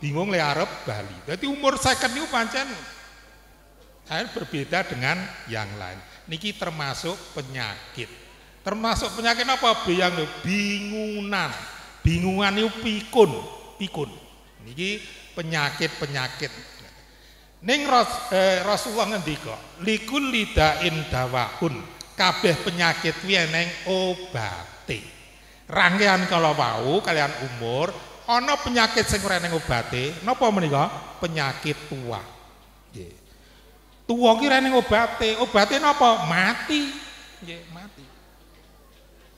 bingung le arep bali. Dadi umur 50 niku pancen air berbeda dengan yang lain niki termasuk penyakit termasuk penyakit apa Yang bingungan bingungan itu pikun pikun niki penyakit penyakit Ning Ros, eh, Rasulullah ngendika, likul lidain dawaun, kabeh penyakit wieneng obati. obate. Rangkaian kalau mau kalian umur, ono penyakit sing ora eneng obate, napa menika? Penyakit tua. Yeah. tuwa ki ra neng obate obate napa mati nggih mati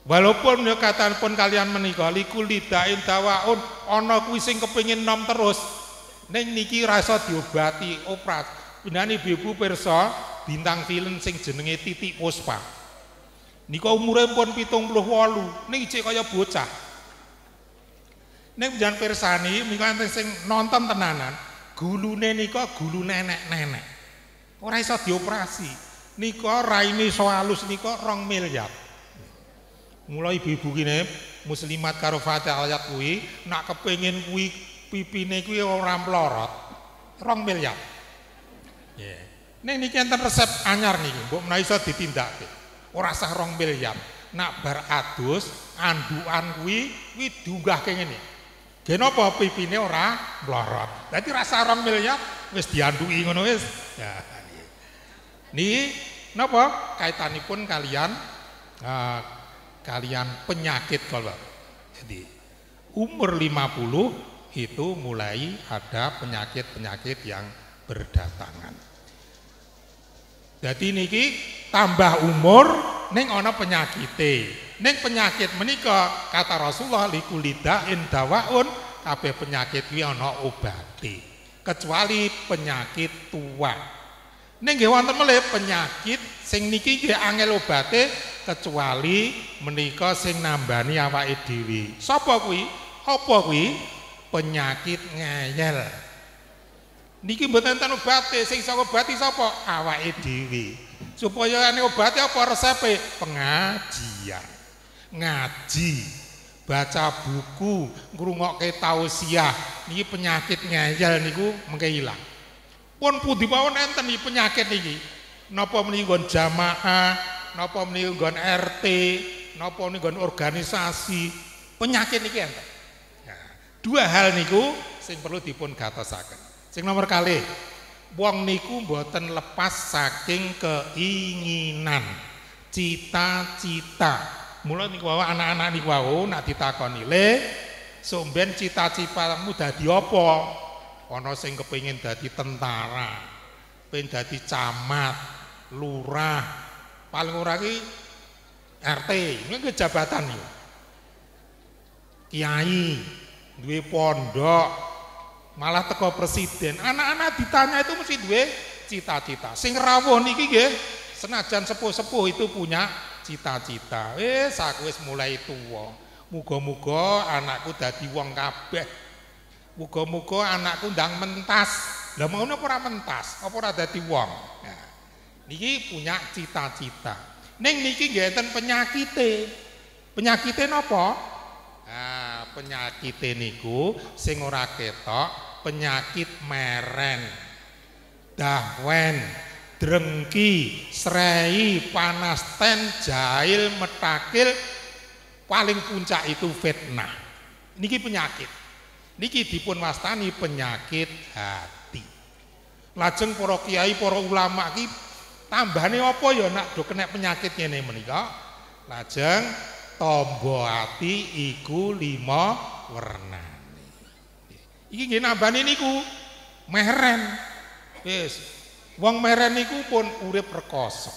walaupun ya katanipun kalian menika liku lidain dawaun ana kuwi sing kepengin nom terus ning niki rasa diobati oprat. binani ibu pirsa bintang film sing jenenge titik puspa Nika umure pun pitung puluh walu, ini ijik kaya bocah. Ini kemudian persani, ini sing nonton tenanan, gulune nika gulu nenek-nenek. Orang iso dioperasi. niko raine iso niko niko rong miliar. Mulai ibu-ibu gini muslimat karo Fatihah ayat kuwi nak kepengen kuwi pipine kuwi orang mplorot. Rong miliar. Yeah. Ning niki enten resep anyar niki, mbok orang iso ditindakake. Ora sah rong miliar. Nak bar adus andukan kuwi kuwi diunggahke ngene. Gen pipi pipine ora mlorot. Dadi rasa rong miliar wis dianduki ngono wis. Ya kenapa? kenapa pun kalian uh, kalian penyakit kalau jadi umur 50 itu mulai ada penyakit-penyakit yang berdatangan. Jadi niki tambah umur neng ono penyakit Neng penyakit menikah kata Rasulullah likulida indawaun kabeh penyakit wiono obati Kecuali penyakit tua. Ning nggih wonten melih penyakit sing niki nggih angel obate kecuali menika sing nambani awake dhewe. Sapa kuwi? Apa kuwi? Penyakit ngeyel. Niki mboten ten obate, sing iso ngobati sapa? Awake dhewe. Supaya ane obate apa resepe? Pengajian. Ngaji. Baca buku, ngrungokke tausiah. Niki penyakit ngeyel niku mengke ilang. pun pundi mawon enten iki penyakit iki napa meniki nggon jamaah napa meniki nggon RT napa meniki nggon organisasi penyakit niki enten nah, dua hal niku sing perlu dipun gatosaken sing nomor kali wong niku mboten lepas saking keinginan cita-cita Mulai niku bawa anak-anak niku bawa nak ditakoni, "Le, somben cita-citamu dadi apa?" ana sing kepingin dadi tentara pengen dadi camat lurah paling ora ki RT ini jabatan ya kiai duwe pondok malah teko presiden anak-anak ditanya itu mesti duwe cita-cita sing rawuh niki nggih senajan sepuh-sepuh itu punya cita-cita eh saku wis mulai tua muga-muga anakku dadi wong kabeh Muga-muga anakku ndang mentas. Lah mau napa ora mentas, apa ora dadi wong. Nah, niki punya cita-cita. Ning niki nggih enten penyakite. Penyakite napa? Nah, penyakite niku sing ora ketok penyakit meren. Dahwen, drengki, srei, ten, jahil, metakil paling puncak itu fitnah. Niki penyakit. niki dipunwastani penyakit hati lajeng para kiai para ulama iki tambane apa ya nak do kena penyakit ngene menika lajeng tombo hati iku lima warna iki nggih nambani niku meren wis wong meren niku pun urip rekoso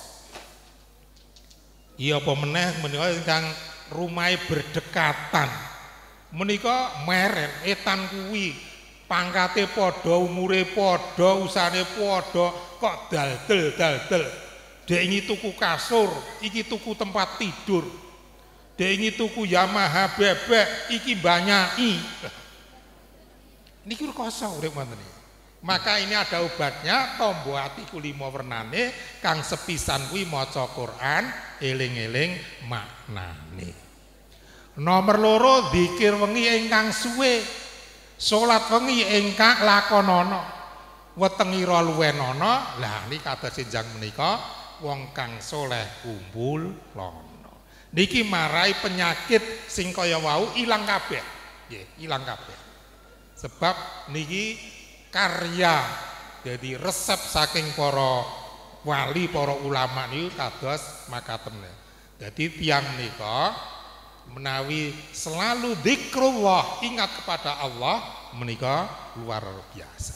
iya apa meneh menika ingkang rumahe berdekatan menika meren etan kuwi pangkate padha umure padha usane padha kok daldel daldel dek ingi tuku kasur iki tuku tempat tidur dek tuku Yamaha bebek iki banyak i niki kosong urip wonten maka ini ada obatnya tombo atiku lima wernane kang sepisan kuwi maca Quran eling-eling maknane Nomor loro dikir wengi ingkang suwe salat wengi ingkang lakonana wetengira luwen ana lah iki kados sinjang menika wong kang saleh kumpul lono niki marai penyakit sing kaya wau ilang kabeh nggih ilang kabeh sebab niki karya jadi resep saking para wali para ulama niku kados makatemne dadi tiang nika menawi selalu zikrullah ingat kepada Allah menikah luar biasa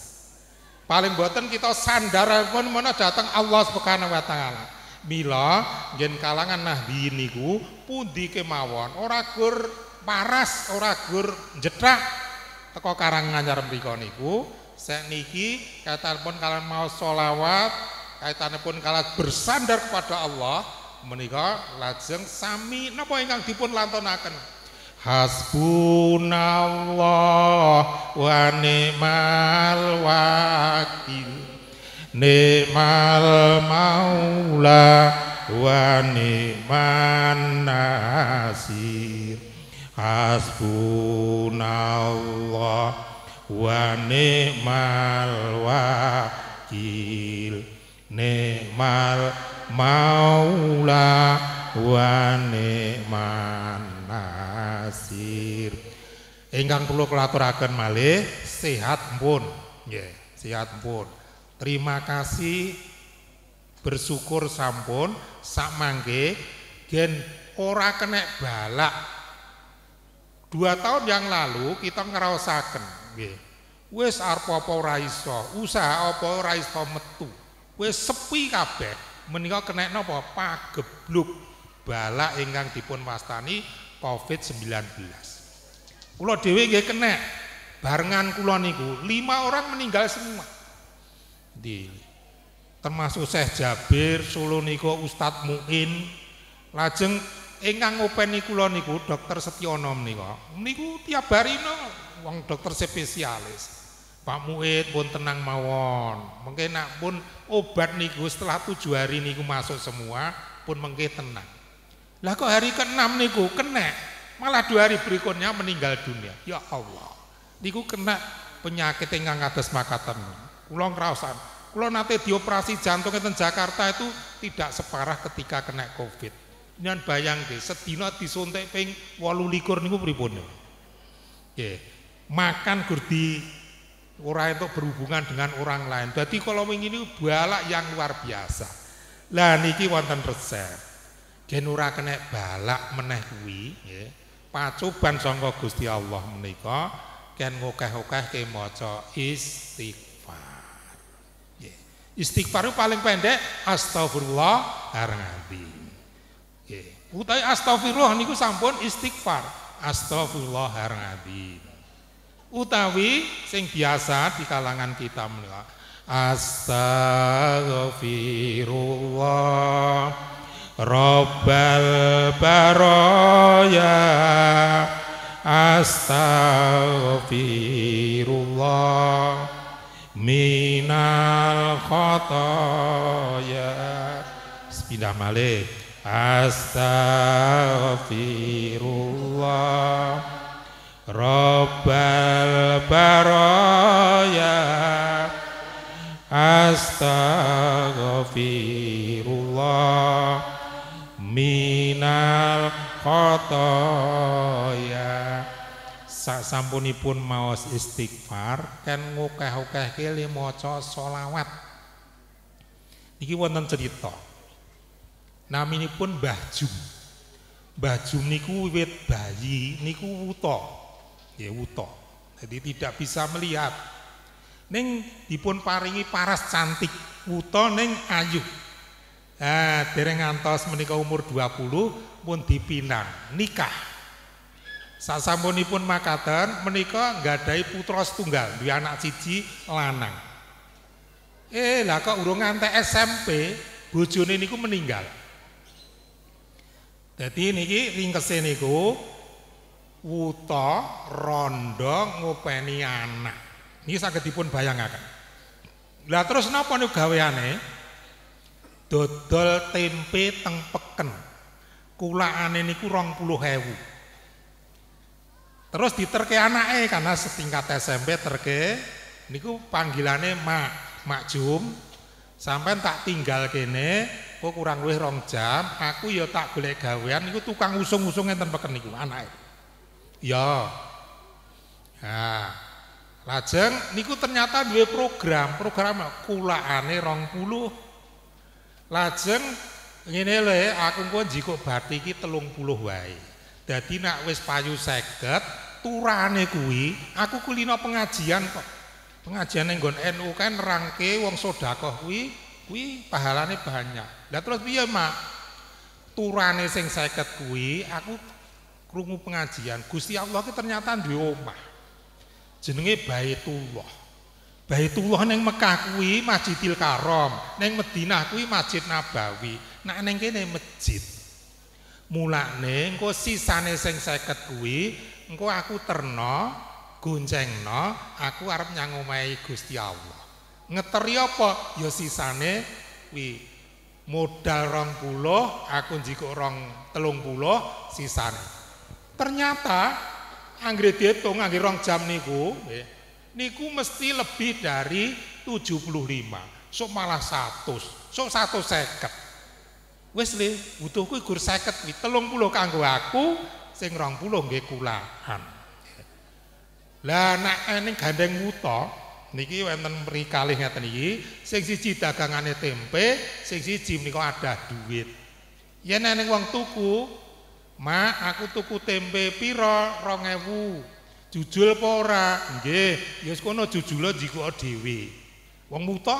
paling buatan kita sandar pun mana datang Allah subhanahu wa ta'ala mila gen kalangan nabi niku pundi kemawon ora gur paras ora gur jedak teko karang anyar mriku niku niki kaitan pun kalian mau sholawat Kaitan pun kalian bersandar kepada Allah menika lajeng sami napa ingkang dipun lantunaken Hasbunallah wa ni'mal wakil Ni'mal maula wa ni'man nasir Hasbunallah wa ni'mal wakil nikmal maula wa nikman nasir ingkang perlu kelaturakan malih sehat pun ya sehat pun terima kasih bersyukur sampun sak mangke gen ora kena balak dua tahun yang lalu kita ngerasakan nggih wes arpo apa raiso usaha apa raiso metu wis sepi kabeh menika kenek napa pageblug bala ingkang dipun wastani Covid-19. Kula dhewe nggih kena barengan kula niku, 5 orang meninggal semua. Di termasuk Syekh Jabir Solo niku Ustaz Muin lajeng ingkang ngopeni kula niku dokter Setiono menika. Niku tiap hari no wong dokter spesialis. Pak Muid pun tenang mawon. Mengke nak pun obat niku setelah tujuh hari niku masuk semua pun mengke tenang. Lah kok hari ke-6 niku kena, malah dua hari berikutnya meninggal dunia. Ya Allah. Niku kena penyakit ingkang atas makatan Kula ngraosan, kula nanti dioperasi jantung di Jakarta itu tidak separah ketika kena Covid. bayang deh, sedina disuntik ping 28 niku pripun. Nggih. Makan kurdi Orang itu berhubungan dengan orang lain. Jadi kalau ini balak yang luar biasa. Lah niki wonten resep. Yen ora kena balak meneh kuwi, nggih. Pacoban sangka Gusti Allah menika ken ngokeh-okeh ke maca istighfar. Nggih. Istighfar paling pendek astagfirullah arangati. Nggih. Utawi astagfirullah niku sampun istighfar. Astagfirullah arangati utawi sing biasa di kalangan kita mula astagfirullah robbal baraya astagfirullah minal khotoya Sepindah malik astagfirullah Robbal baraya astaghfirullah minal khotoya sak sampunipun maos istighfar kan ngukeh-ukeh kelih maca selawat niki wonten cerita naminipun Mbah Jum Mbah Jum niku wiwit bayi niku wuta ya wuto. Jadi tidak bisa melihat. Ning dipun paringi paras cantik, wuto ning ayu. eh, dereng ngantos menikah umur 20 pun dipinang nikah. pun makaten menikah, nggadahi putra setunggal, duwe anak siji lanang. Eh, lah kok urung ngante SMP bojone niku meninggal. Jadi niki ringkese niku wuta Rondong, ngopeni anak ini sakit dipun bayangkan lah terus napa nih gaweane dodol tempe teng peken kulaan ini kurang puluh hewu terus diterke anak eh karena setingkat SMP terke niku panggilannya mak mak jum sampai tak tinggal kene kok kurang lebih rong jam aku ya tak boleh gawean niku tukang usung usung tempe peken niku anak eh. Ya. Nah, lajeng niku ternyata dua program, program kulaane 20. Lajeng ngene le aku kuwi jikok bati iki 30 wae. Dadi nak wis payu 50, turane kuwi aku kulino pengajian kok. Pengajian ning nggon NU kan rangke wong sedekah kuwi, kuwi pahalane banyak. Lah terus piye, Mak? Turane sing 50 kuwi aku krungu pengajian Gusti Allah ki ternyata di omah jenenge Baitullah Baitullah neng Mekah kuwi Masjidil Karom neng Madinah kuwi Masjid Nabawi nah neng kene masjid mulane engko sisane sing 50 kuwi engko aku terno goncengno aku arep nyang Gusti Allah ngeteri apa ya sisane kuwi modal rong puluh, aku jika rong telung puluh, sisane. ternyata anggere diitung anggere rong jam niku nggih niku mesti lebih dari 75 sok malah 100 sok 150 wis le butuhku ikur 50 iki 30 kanggo aku sing 20 nggih kulahan lah nek ning gandeng wuta niki wonten mri kalih ngeten iki sing siji dagangane tempe sing siji menika ada duit yen ning wong tuku Ma, aku tuku tempe piro rong Jujul apa ora? Nggih, ya sono jujul jiku dhewe. Wong muto?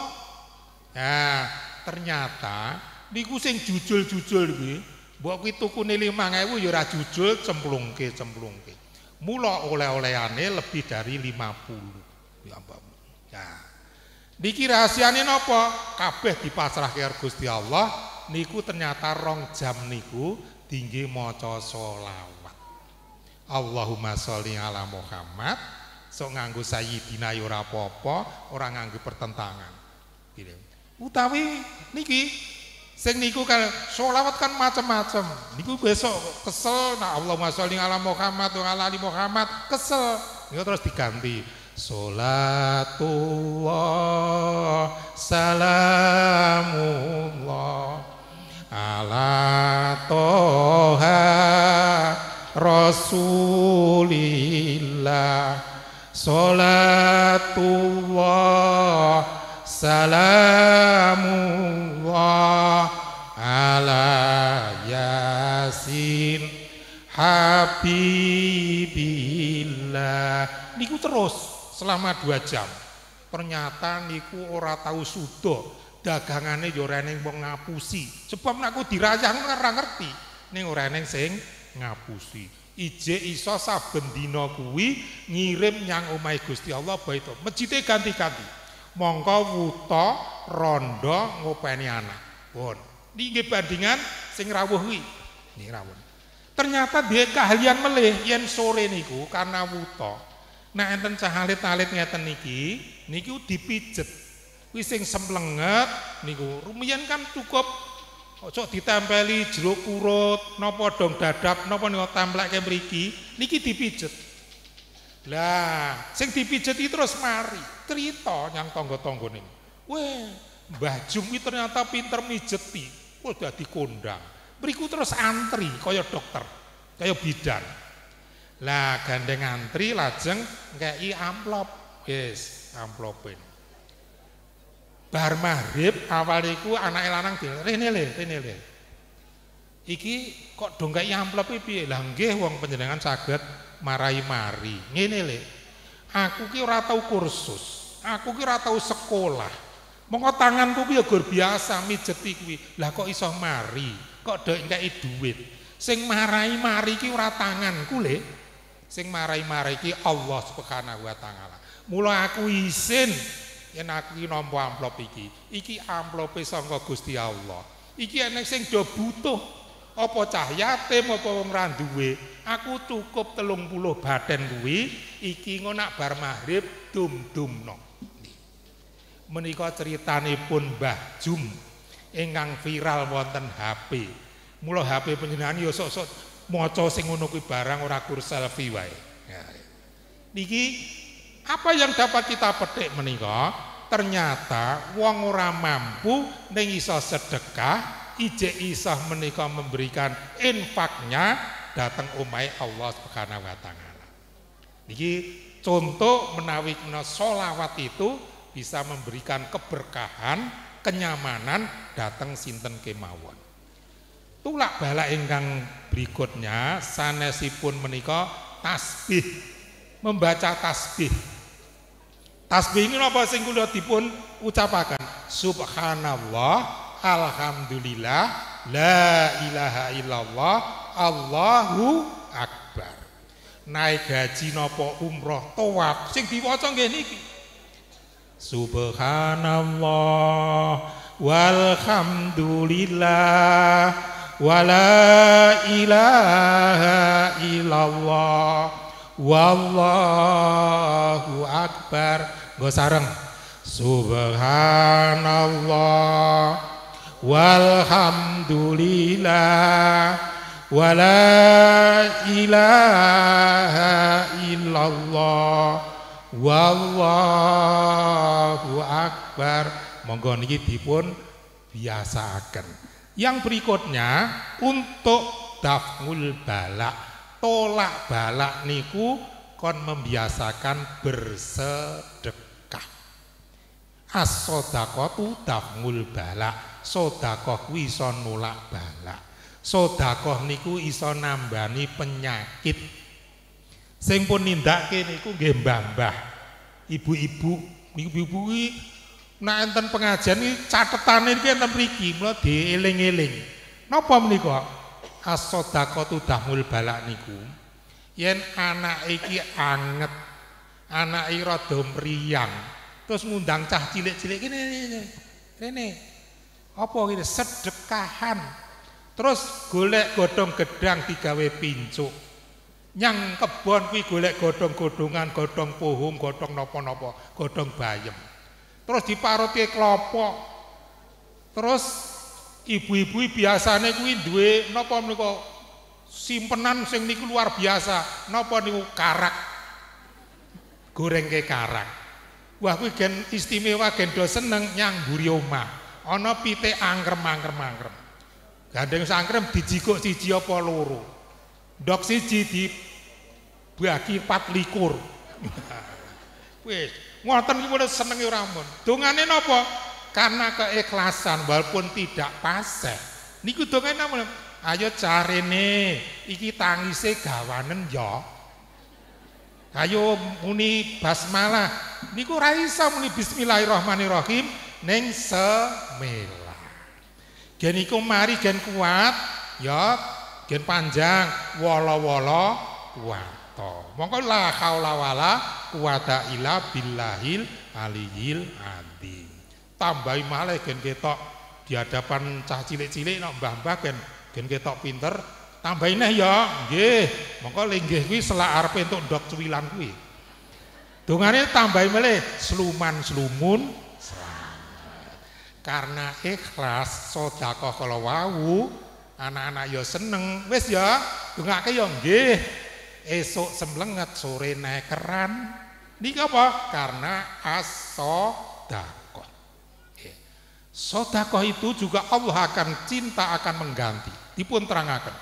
Nah, ternyata niku sing jujul-jujul kuwi, mbok kuwi tukune 5000 ya ora jujul cemplungke cemplungke. Mula oleh-oleane lebih dari 50. Ya ampun. Nah. Niki rahasiane napa? Kabeh dipasrahke karo Gusti Allah. Niku ternyata rong jam niku tinggi maca solawat Allahumma sholli ala Muhammad so nganggu sayyidina Yura ora apa-apa pertentangan gitu. utawi niki sing niku kan solawat kan macam-macam niku besok kesel nah Allahumma sholli ala Muhammad wa ala Muhammad kesel niku terus diganti Salatullah Salamullah ala toha rasulillah salatullah salamullah ala yasin habibillah niku terus selama dua jam pernyataan niku ora tahu sudo dagangane yo rene wong ngapusi. Sebab nek aku dirayah ora ngerti ning ora neng sing ngapusi. Ije iso saben dina kuwi ngirim nyang omahe Gusti Allah baito. Mejite ganti-ganti. Mongko wuto rondo ngopeni anak. Bon. Ini nggih bandingan sing rawuh kuwi. Ini rawuh. Ternyata dia keahlian melih yen sore niku karena wuto. Nah enten cahalit alit ngeten niki, niku dipijet Wising sing nih niku rumian kan cukup ojo ditempeli jeruk kurut nopo dong dadap nopo napa niku beri mriki niki dipijet lah sing dipijet itu terus mari cerita yang tangga-tanggane weh Mbah Jum ternyata pinter mijeti udah dadi kondang mriku terus antri kaya dokter kaya bidan lah gandeng antri lajeng ngeki amplop wis yes, amplopin bar marib awal iku anake lanang di rene le rene le iki kok dongkai amplop iki piye lah nggih wong panjenengan saged marai mari ngene le aku ki ora tau kursus aku ki ora tau sekolah mongko tanganku ki ya gur biasa mijeti kuwi lah kok iso mari kok do engkei duit sing marai mari ki ora tanganku le sing marai mari ki Allah Subhanahu wa taala mula aku isin. yen aku iki nampa amplop iki iki amplope sangka Gusti Allah iki enek sing do butuh apa cah apa wong ra duwe aku cukup telung puluh baden kuwi iki ngono nak bar maghrib dum dum no menika ceritanipun Mbah Jum ingkang viral wonten HP mula HP panjenengan ya sok-sok maca sing ngono kuwi barang ora kursel selfie wae niki Apa yang dapat kita petik menika? Ternyata wong ora mampu ning iso sedekah, ije isah menika memberikan infaknya datang umai Allah Subhanahu wa taala. Niki contoh menawi kena sholawat itu bisa memberikan keberkahan, kenyamanan datang sinten kemawon. Tulak bala ingkang berikutnya sanesipun menika tasbih. Membaca tasbih Tasbih ini napa sing kula dipun ucapaken? Subhanallah, alhamdulillah, la ilaha illallah, Allahu akbar. Naik gaji napa umroh tawaf sing diwaca nggih niki. Subhanallah walhamdulillah wala ilaha illallah wallahu akbar Go sareng. Subhanallah walhamdulillah wala ilaha illallah wallahu akbar monggo niki dipun biasakan yang berikutnya untuk daful balak tolak balak niku kon membiasakan bersedekah As-sodakotu dafmul balak Sodakoh kuwi iso nolak balak Sodakoh niku iso nambani penyakit Sing pun nindake niku nggih mbah-mbah. Ibu-ibu, ibu-ibu kuwi nek enten pengajian iki cathetane iki enten mriki, mulo dieling-eling. Napa menika? As-sadaqah tu dahmul balak niku. Yen anak iki anget, anak iki rada mriyang, terus ngundang cah cilik-cilik gini ini apa ini sedekahan terus golek godong gedang digawe pincuk nyang kebon kuwi golek godong-godongan godong pohung godong nopo-nopo godong bayem terus diparuti klopo terus ibu-ibu biasanya kuwi duwe nopo menika simpenan sing niku luar biasa nopo niku karak goreng ke karak Wah kuwi gen istimewa gen do seneng nyangguri omah. Ana pite angrem-angrem-angrem. Gandeng sangrem dijikuk siji apa loro. Ndok siji di bagi 24. Wis, ngoten iki mule senenge ora mun. Dongane napa? Karena keikhlasan walaupun tidak pasah. Niku dongane namun ayo carene iki tangise gawanen yo. Ya. Ayo muni basmalah. Niku ora iso muni bismillahirrahmanirrahim ning semela. Gen iku mari gen kuat ya gen panjang wala-wala kuwata. Mongko la haula wala quwata illa billahil aliyil adzim. Tambahi malah gen ketok di hadapan cah cilik-cilik nok mbah-mbah gen gen ketok pinter tambahin ya gih, mongko linggih kuwi selak untuk untuk dok cuwilan kuwi Dungannya tambahin mele, sluman slumun karena ikhlas sodako kalau wau anak-anak yo ya seneng wes ya ke yo ya gih. Esok sembelengat sore naik keran nih apa karena asodako. Sodako itu juga Allah akan cinta akan mengganti dipun terangkan.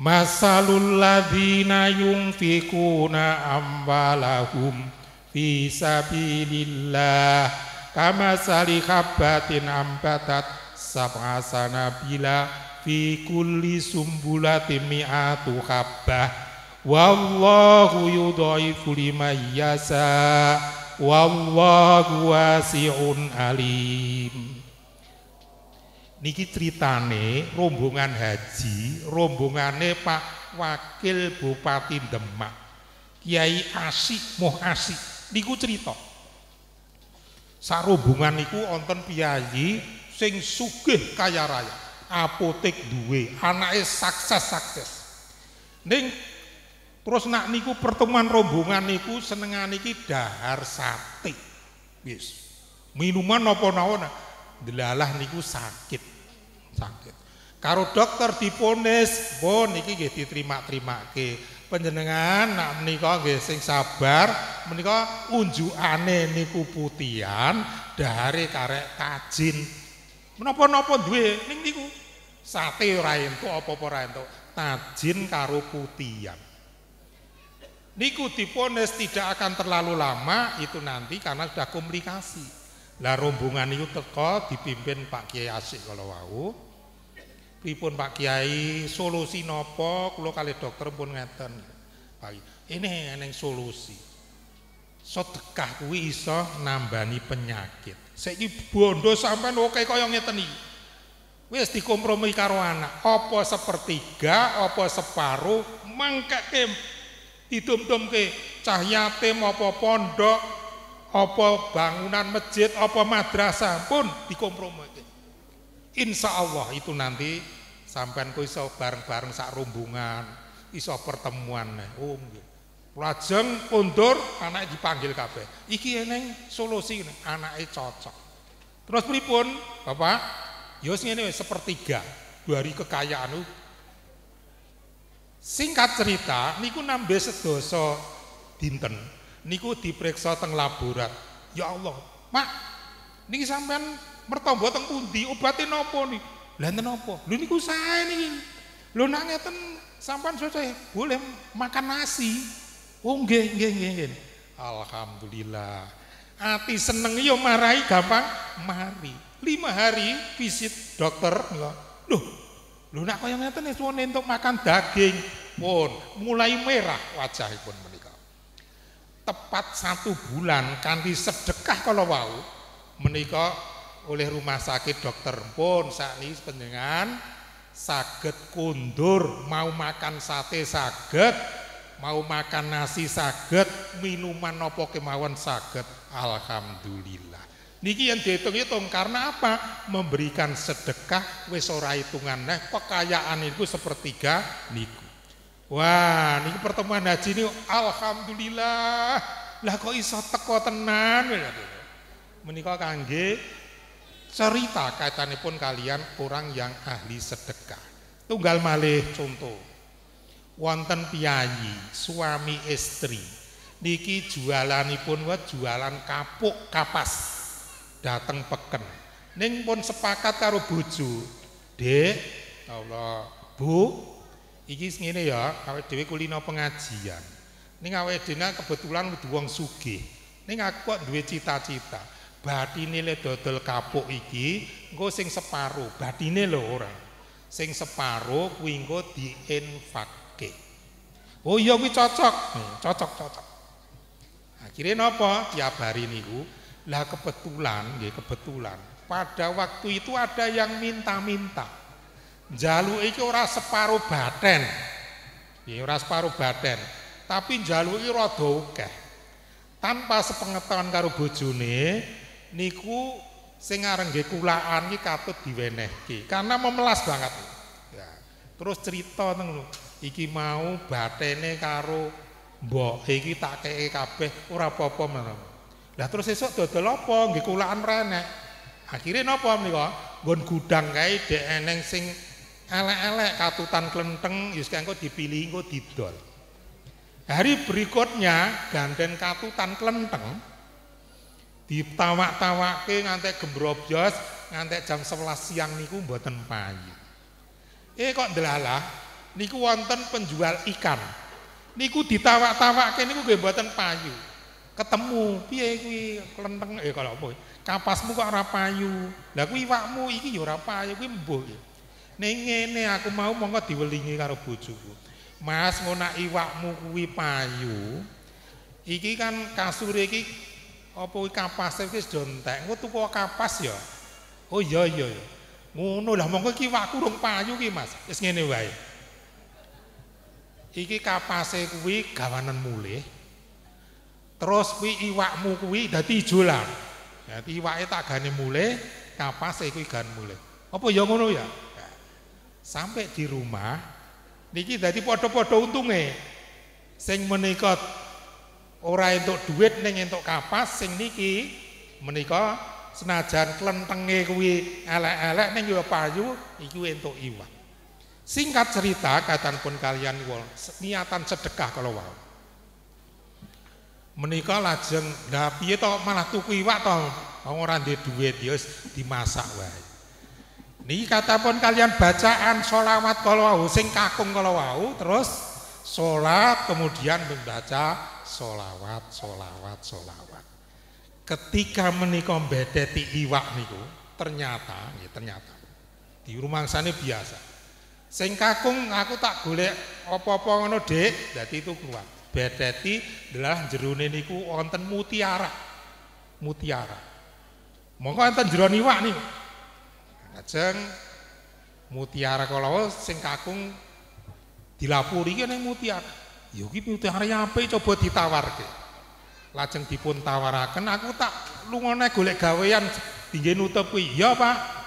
Masalul yung yunfikuna ambalahum, fi sabilillah kama sali habbatin ambatat sab'a sanabila fi kulli sumbulati mi'atu habbah wallahu yudhaifu liman yasa wallahu wasi'un alim niki critane rombongan haji rombongane Pak Wakil Bupati Demak Kiai Asik Moh Asik niku cerita sarombongan niku wonten piyayi sing sugih kaya raya apotek duwe anake sukses sukses ning terus nak niku pertemuan rombongan niku senengan iki dahar sate wis minuman apa-apa delalah niku sakit sakit. Karo dokter diponis, bon iki nggih diterima-terimake. Panjenengan nak menika nggih sing sabar, menika unjukane niku putian dari karek tajin. Menapa-napa duwe ning niku. Sate ora entuk apa-apa ora entuk. Tajin karo putian. Niku diponis tidak akan terlalu lama itu nanti karena sudah komplikasi. Lah rombongan itu teko dipimpin Pak Kiai Asik kalau wau. Pripun Pak Kiai solusi nopo kalau kali dokter pun ngeten. Pak ini yang solusi. Sedekah kuwi iso nambani penyakit. Saiki bondo sampean oke kaya ngeten iki. Wis dikompromi karo anak. Apa sepertiga, apa separuh mangkake didum-dumke cah yatim apa pondok apa bangunan masjid, apa madrasah pun dikompromikan. Insya Allah itu nanti sampean ku iso bareng-bareng sak rombongan, iso pertemuan. nih, oh, um, Lajeng undur anak dipanggil kafe. Iki eneng solusi anak cocok. Terus pun Bapak? yos ya ini ngene sepertiga dari kekayaan Singkat cerita niku nambe sedoso dinten niku diperiksa teng laborat. Ya Allah, Mak, niki sampean bertobat teng pundi? Obate napa niki? Lah enten napa? Lho niku sae niki. Lho nak ngeten sampean selesai boleh makan nasi. Oh nggih nggih nggih. Alhamdulillah. Ati seneng yo iya, marahi gampang mari. Lima hari visit dokter lho. Iya. lu lho nak kaya ngeten ya, suwene untuk makan daging pun mulai merah wajah wajahipun tepat satu bulan kanti sedekah kalau mau menikah oleh rumah sakit dokter pun saat ini panjenengan saged kundur mau makan sate saged mau makan nasi saged minuman nopo kemauan saged alhamdulillah niki yang dihitung-hitung karena apa memberikan sedekah wesora hitungan nah kekayaan itu sepertiga niku Wah, ini pertemuan haji ini alhamdulillah. Lah kok iso teko tenan Menikah kangge cerita kaitannya pun kalian orang yang ahli sedekah. Tunggal malih contoh. Wonten piyayi suami istri niki jualanipun wa jualan kapuk kapas datang peken. neng pun sepakat karo bojo. Dek, Allah, Bu, Iki ngene ya, awake dhewe kulino pengajian. Ning awake dhewe kebetulan kudu wong sugih. Ning aku kok duwe cita-cita. Batine le dodol kapuk iki engko sing separo, batine lho ora. Sing separo kuwi engko diinfakke. Oh iya kuwi cocok. Hmm, cocok cocok. Akhirnya napa? Tiap hari niku lah kebetulan, nggih kebetulan. Pada waktu itu ada yang minta-minta. Jaluk iki ora separo baten. Ya ora separo baten, tapi jaluki rada akeh. Tanpa sepengetahuan karo bojone niku sing areng nggih kulaan iki katut diwenehke karena memelas banget. Ya. Terus cerita teng iki mau batene karo mbok iki tak kekeke kabeh ora apa-apa menawa. Lah terus esuk dodol apa nggih kulaan renek. Akhire napa menika? Nggon gudang kae dek eneng sing elek-elek katutan klenteng Yus ya kengko dipilih kengko didol hari berikutnya ganden katutan klenteng ditawak ke ngantek gembrobyos ngantek jam 11 siang niku buatan payu eh kok delalah niku wonten penjual ikan niku ditawak ke niku gue buatan payu ketemu piye kuwi klenteng eh kalau apa kapasmu kok ora payu lah kuwi iwakmu iki ya ora payu kuwi mbuh Ning ngene aku mau monggo diwelingi karo bojoku. Mas ngono iwakmu kuwi payu. Iki kan kasur iki apa iki kapas iki jontek. Engko tuku kapas ya. Oh iya iya. Ngono lah monggo iki iwak rung payu iki Mas. Wis ngene wae. Iki kapas kuwi gawanan muleh, Terus kuwi iwakmu kuwi dadi ijo lah. Dadi iwake tak gane muleh, kapas iki gane muleh. Apa ya ngono ya? sampai di rumah niki dadi padha-padha untunge sing menika ora entuk duit ning entuk kapas sing niki menika senajan klentenge kuwi elek-elek ning ya payu iku entuk iwak singkat cerita kaitan pun kalian wong niatan sedekah kalau wau menika lajeng lah piye to malah tuku iwak to wong ora duit ya dimasak wae Niki pun kalian bacaan sholawat kalau wau sing kakung kalau wau terus sholat kemudian membaca sholawat, sholawat, sholawat. Ketika menikom bedeti iwak niku ternyata ya ternyata di rumah sana biasa. Sing kakung aku tak boleh opo apa ngono dek, jadi itu keluar. Bedeti adalah jerone niku wonten mutiara. Mutiara. Mau Monggo enten jero iwak niku. Lajeng mutiara kalau sing kakung dilapuri kene mutiara. Ya iki mutiara apa? coba ditawarke. Lajeng dipun tawaraken aku tak lungone golek gawean dingge nutup kuwi. Ya, Pak.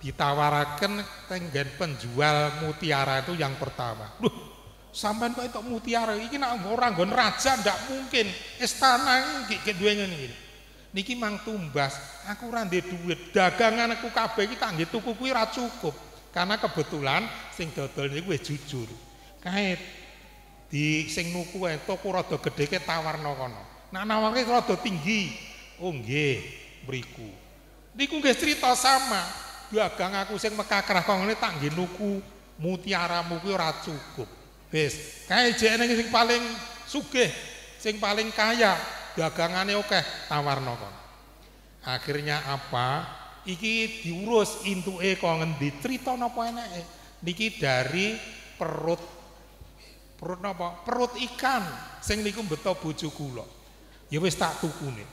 Ditawaraken tenggen penjual mutiara itu yang pertama. Duh, sampean kok itu mutiara iki orang ora nggon raja ndak mungkin. Istana iki duwe ngene iki. niki mang tumbas aku ora ndek dhuwit dagangan aku kabeh iki tangge tuku kuwi ora cukup karena kebetulan sing dodol niku wis jujur kae di sing nuku kae toko rada gedhe ke tawarno kono nak nawange rada tinggi oh nggih mriku niku nggih cerita sama dagang aku sing mekakrah kok ngene tangge nuku mutiaramu kuwi ora cukup wis kae jenenge sing paling sugih sing paling kaya dagangannya oke tawar kon. Akhirnya apa? Iki diurus intuke di ngendi nopo enak e Niki dari perut perut nopo Perut ikan sing niku beto bojo kulo Ya wis tak nih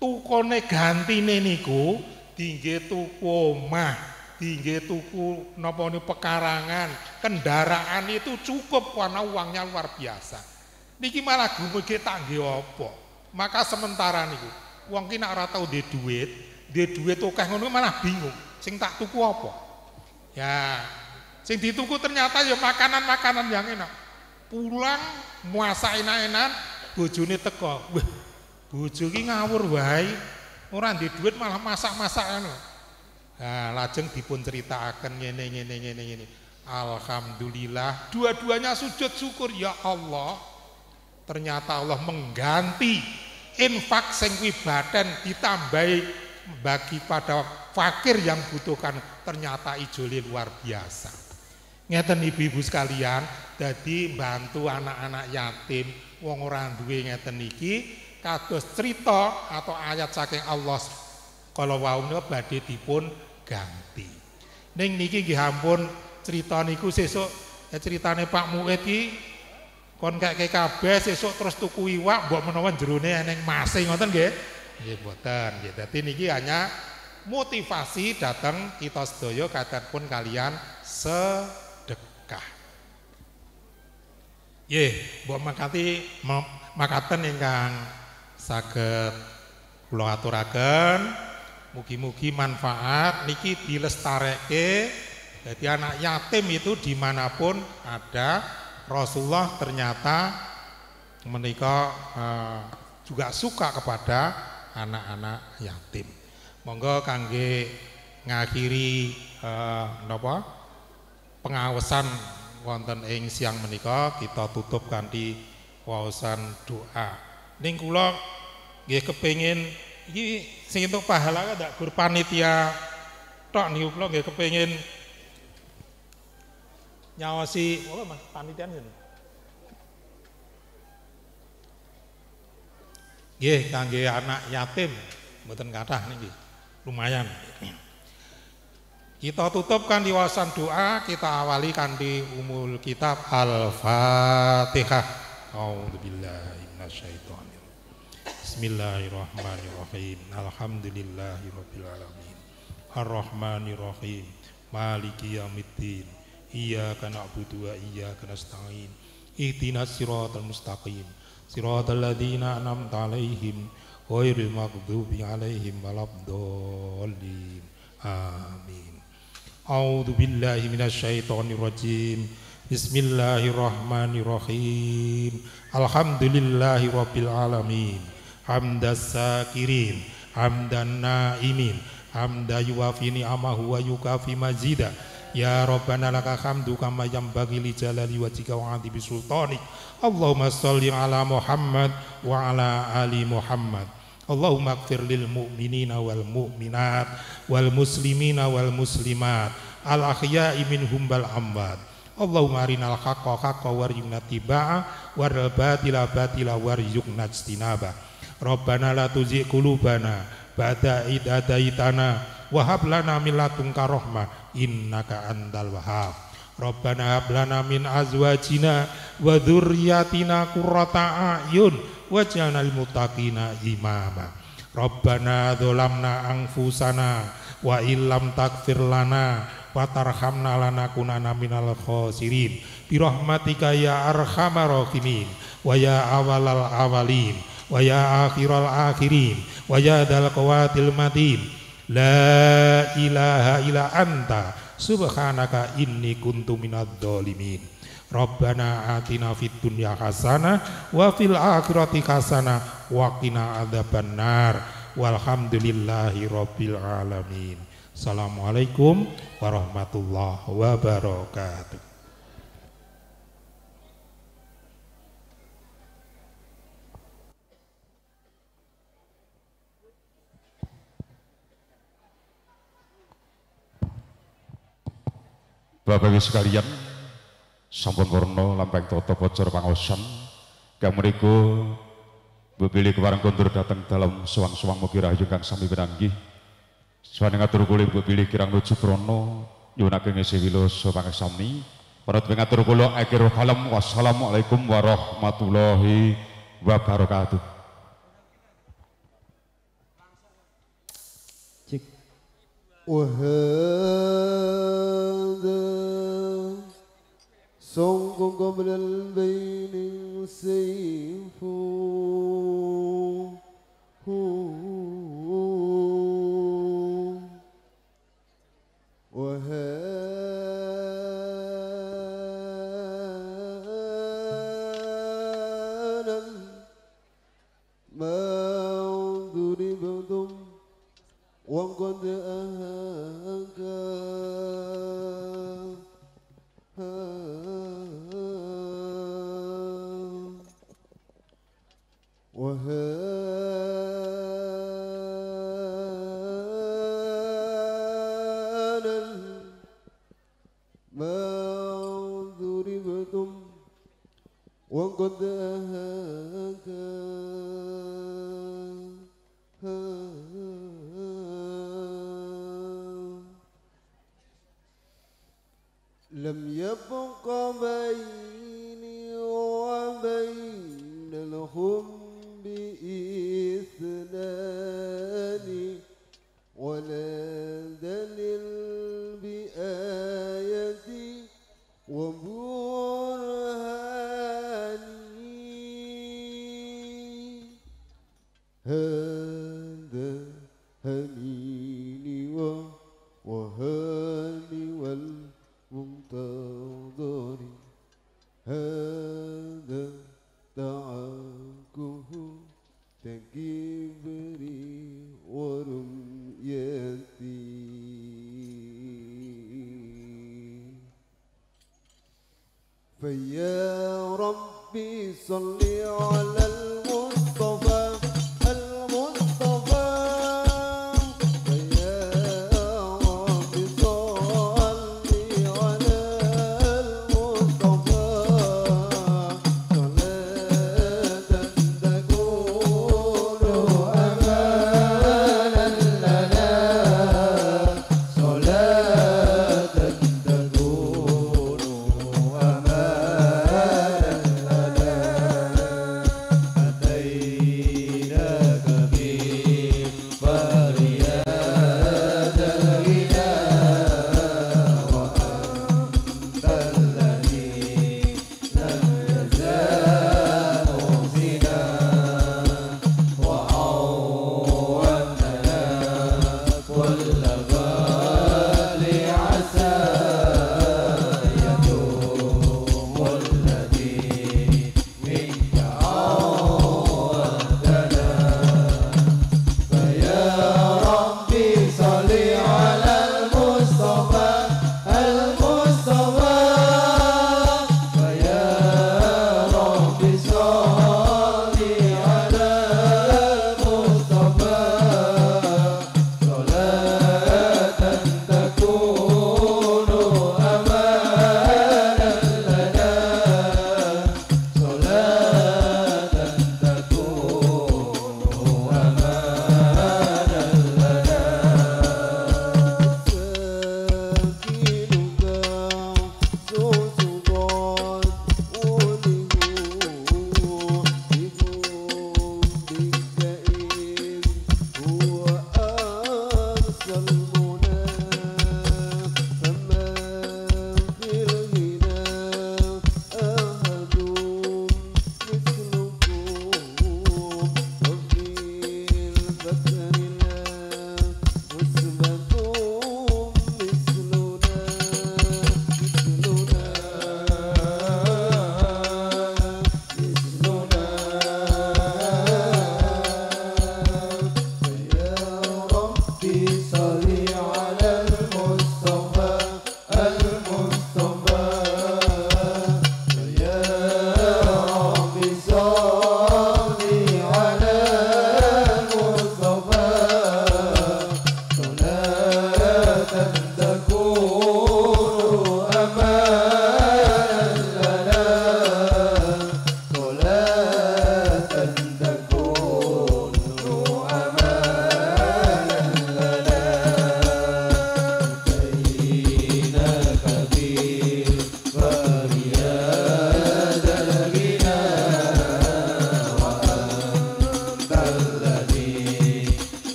Tukone gantine niku tinggi tuku omah. tinggi tuku nopo nih pekarangan kendaraan itu cukup karena uangnya luar biasa Niki malah gumege tangge apa? Maka sementara nih wong ki nak ora tau dia duit, dia duit akeh ngono malah bingung, sing tak tuku apa? Ya, sing dituku ternyata ya makanan-makanan yang enak. Pulang muasa enak-enak, bojone teko. Wah, bojo ngawur wae. Ora dia duit malah masak-masak ngono. Nah, lajeng dipun ceritakan ngene ngene ngene ngene. Alhamdulillah, dua-duanya sujud syukur ya Allah. Ternyata Allah mengganti infak sing badan ditambahi bagi pada fakir yang butuhkan ternyata ijoli luar biasa. Ngeten ibu-ibu sekalian, jadi bantu anak-anak yatim wong orang duwe ngeten iki kados cerita atau ayat saking Allah kalau wau badhe dipun ganti. Ning niki nggih ampun cerita niku sesuk ya ceritane Pak Muid kon kayak kayak kabeh sesuk terus tuku iwak menawan menawan jerune eneng masih ngoten Iya buatan. buatan tapi tapi niki hanya motivasi datang kita kater pun kalian sedekah Iya, buat makati makaten ingkang saged kula aturaken mugi-mugi manfaat niki dilestareke jadi anak yatim itu dimanapun ada Rasulullah ternyata menikah eh, juga suka kepada anak-anak yatim. Monggo kangge ngakhiri eh, napa pengawasan wonten ing siang menikah kita tutup kanthi wawasan doa. Ning kula nggih kepengin iki sing entuk pahala dak gur panitia tok niku kula nggih kepengin nyawasi apa mas panitian ini gitu. Nggih kangge anak yatim mboten kata nih Lumayan. Kita tutupkan diwasan di doa, kita awali kan di umul kitab Al-Fatihah. alhamdulillahirobbilalamin, Bismillahirrahmanirrahim. alhamdulillahirobbilalamin, ar Arrahmanirrahim. Maliki yaumiddin. Iyyaka na'budu wa iyyaka nasta'in. Ihdinas siratal mustaqim. Siratal ladzina an'amta 'alaihim ghairil maghdubi 'alaihim waladdallin. Amin. A'udzu billahi minasyaitonir rajim. Bismillahirrahmanirrahim. Alhamdulillahi rabbil alamin. Hamdas sakirin, hamdan naimin, hamda yuwafi amahu wa yukafi mazidah Ya Rabbana laka hamdu kama bagi li jalali wajika wa adibi sultanik. Allahumma salli ala Muhammad wa ala ali Muhammad. Allahumma ighfir lil mu'minina wal mu'minat wal muslimina wal muslimat al akhya'i minhum wal amwat. Allahumma arinal haqqa haqqa warzuqna tiba'a war batila batila warzuqna jtinaba Rabbana la tuzigh qulubana ba'da idh hadaitana lana min latungka rahmah innaka antal wahab Rabbana hab min azwajina wa dzurriyyatina kurrata a'yun waj'alnal muttaqina imama Rabbana dzolamna anfusana wa illam takfir lana wa tarhamna lanakunana minal khosirin bi rahmatika ya arhamar rahimin wa ya awalal awalin wa ya akhiral akhirin wa ya dzal qawatil matin La ilaha illa anta subhanaka inni kuntu dolimin. Rabbana atina fid dunya hasanah wa fil akhirati hasanah wa qina adzabannar. Walhamdulillahi rabbil alamin. Assalamualaikum warahmatullahi wabarakatuh. Bapak Ibu sekalian, sampun purna lampeng toto bocor pangosan kang mriku bebilih kebarang kondur datang dalam suang-suang mugi rahayu kang sami berangi. Suwan ngatur kuli bebilih kirang lucu Prono, nyunake ngisi wiloso pangesami. Parat ngatur kula akhir kalam wassalamualaikum warahmatullahi wabarakatuh. Cik. Wahai صوغ قبل البين سيف وهذا لم يبق بين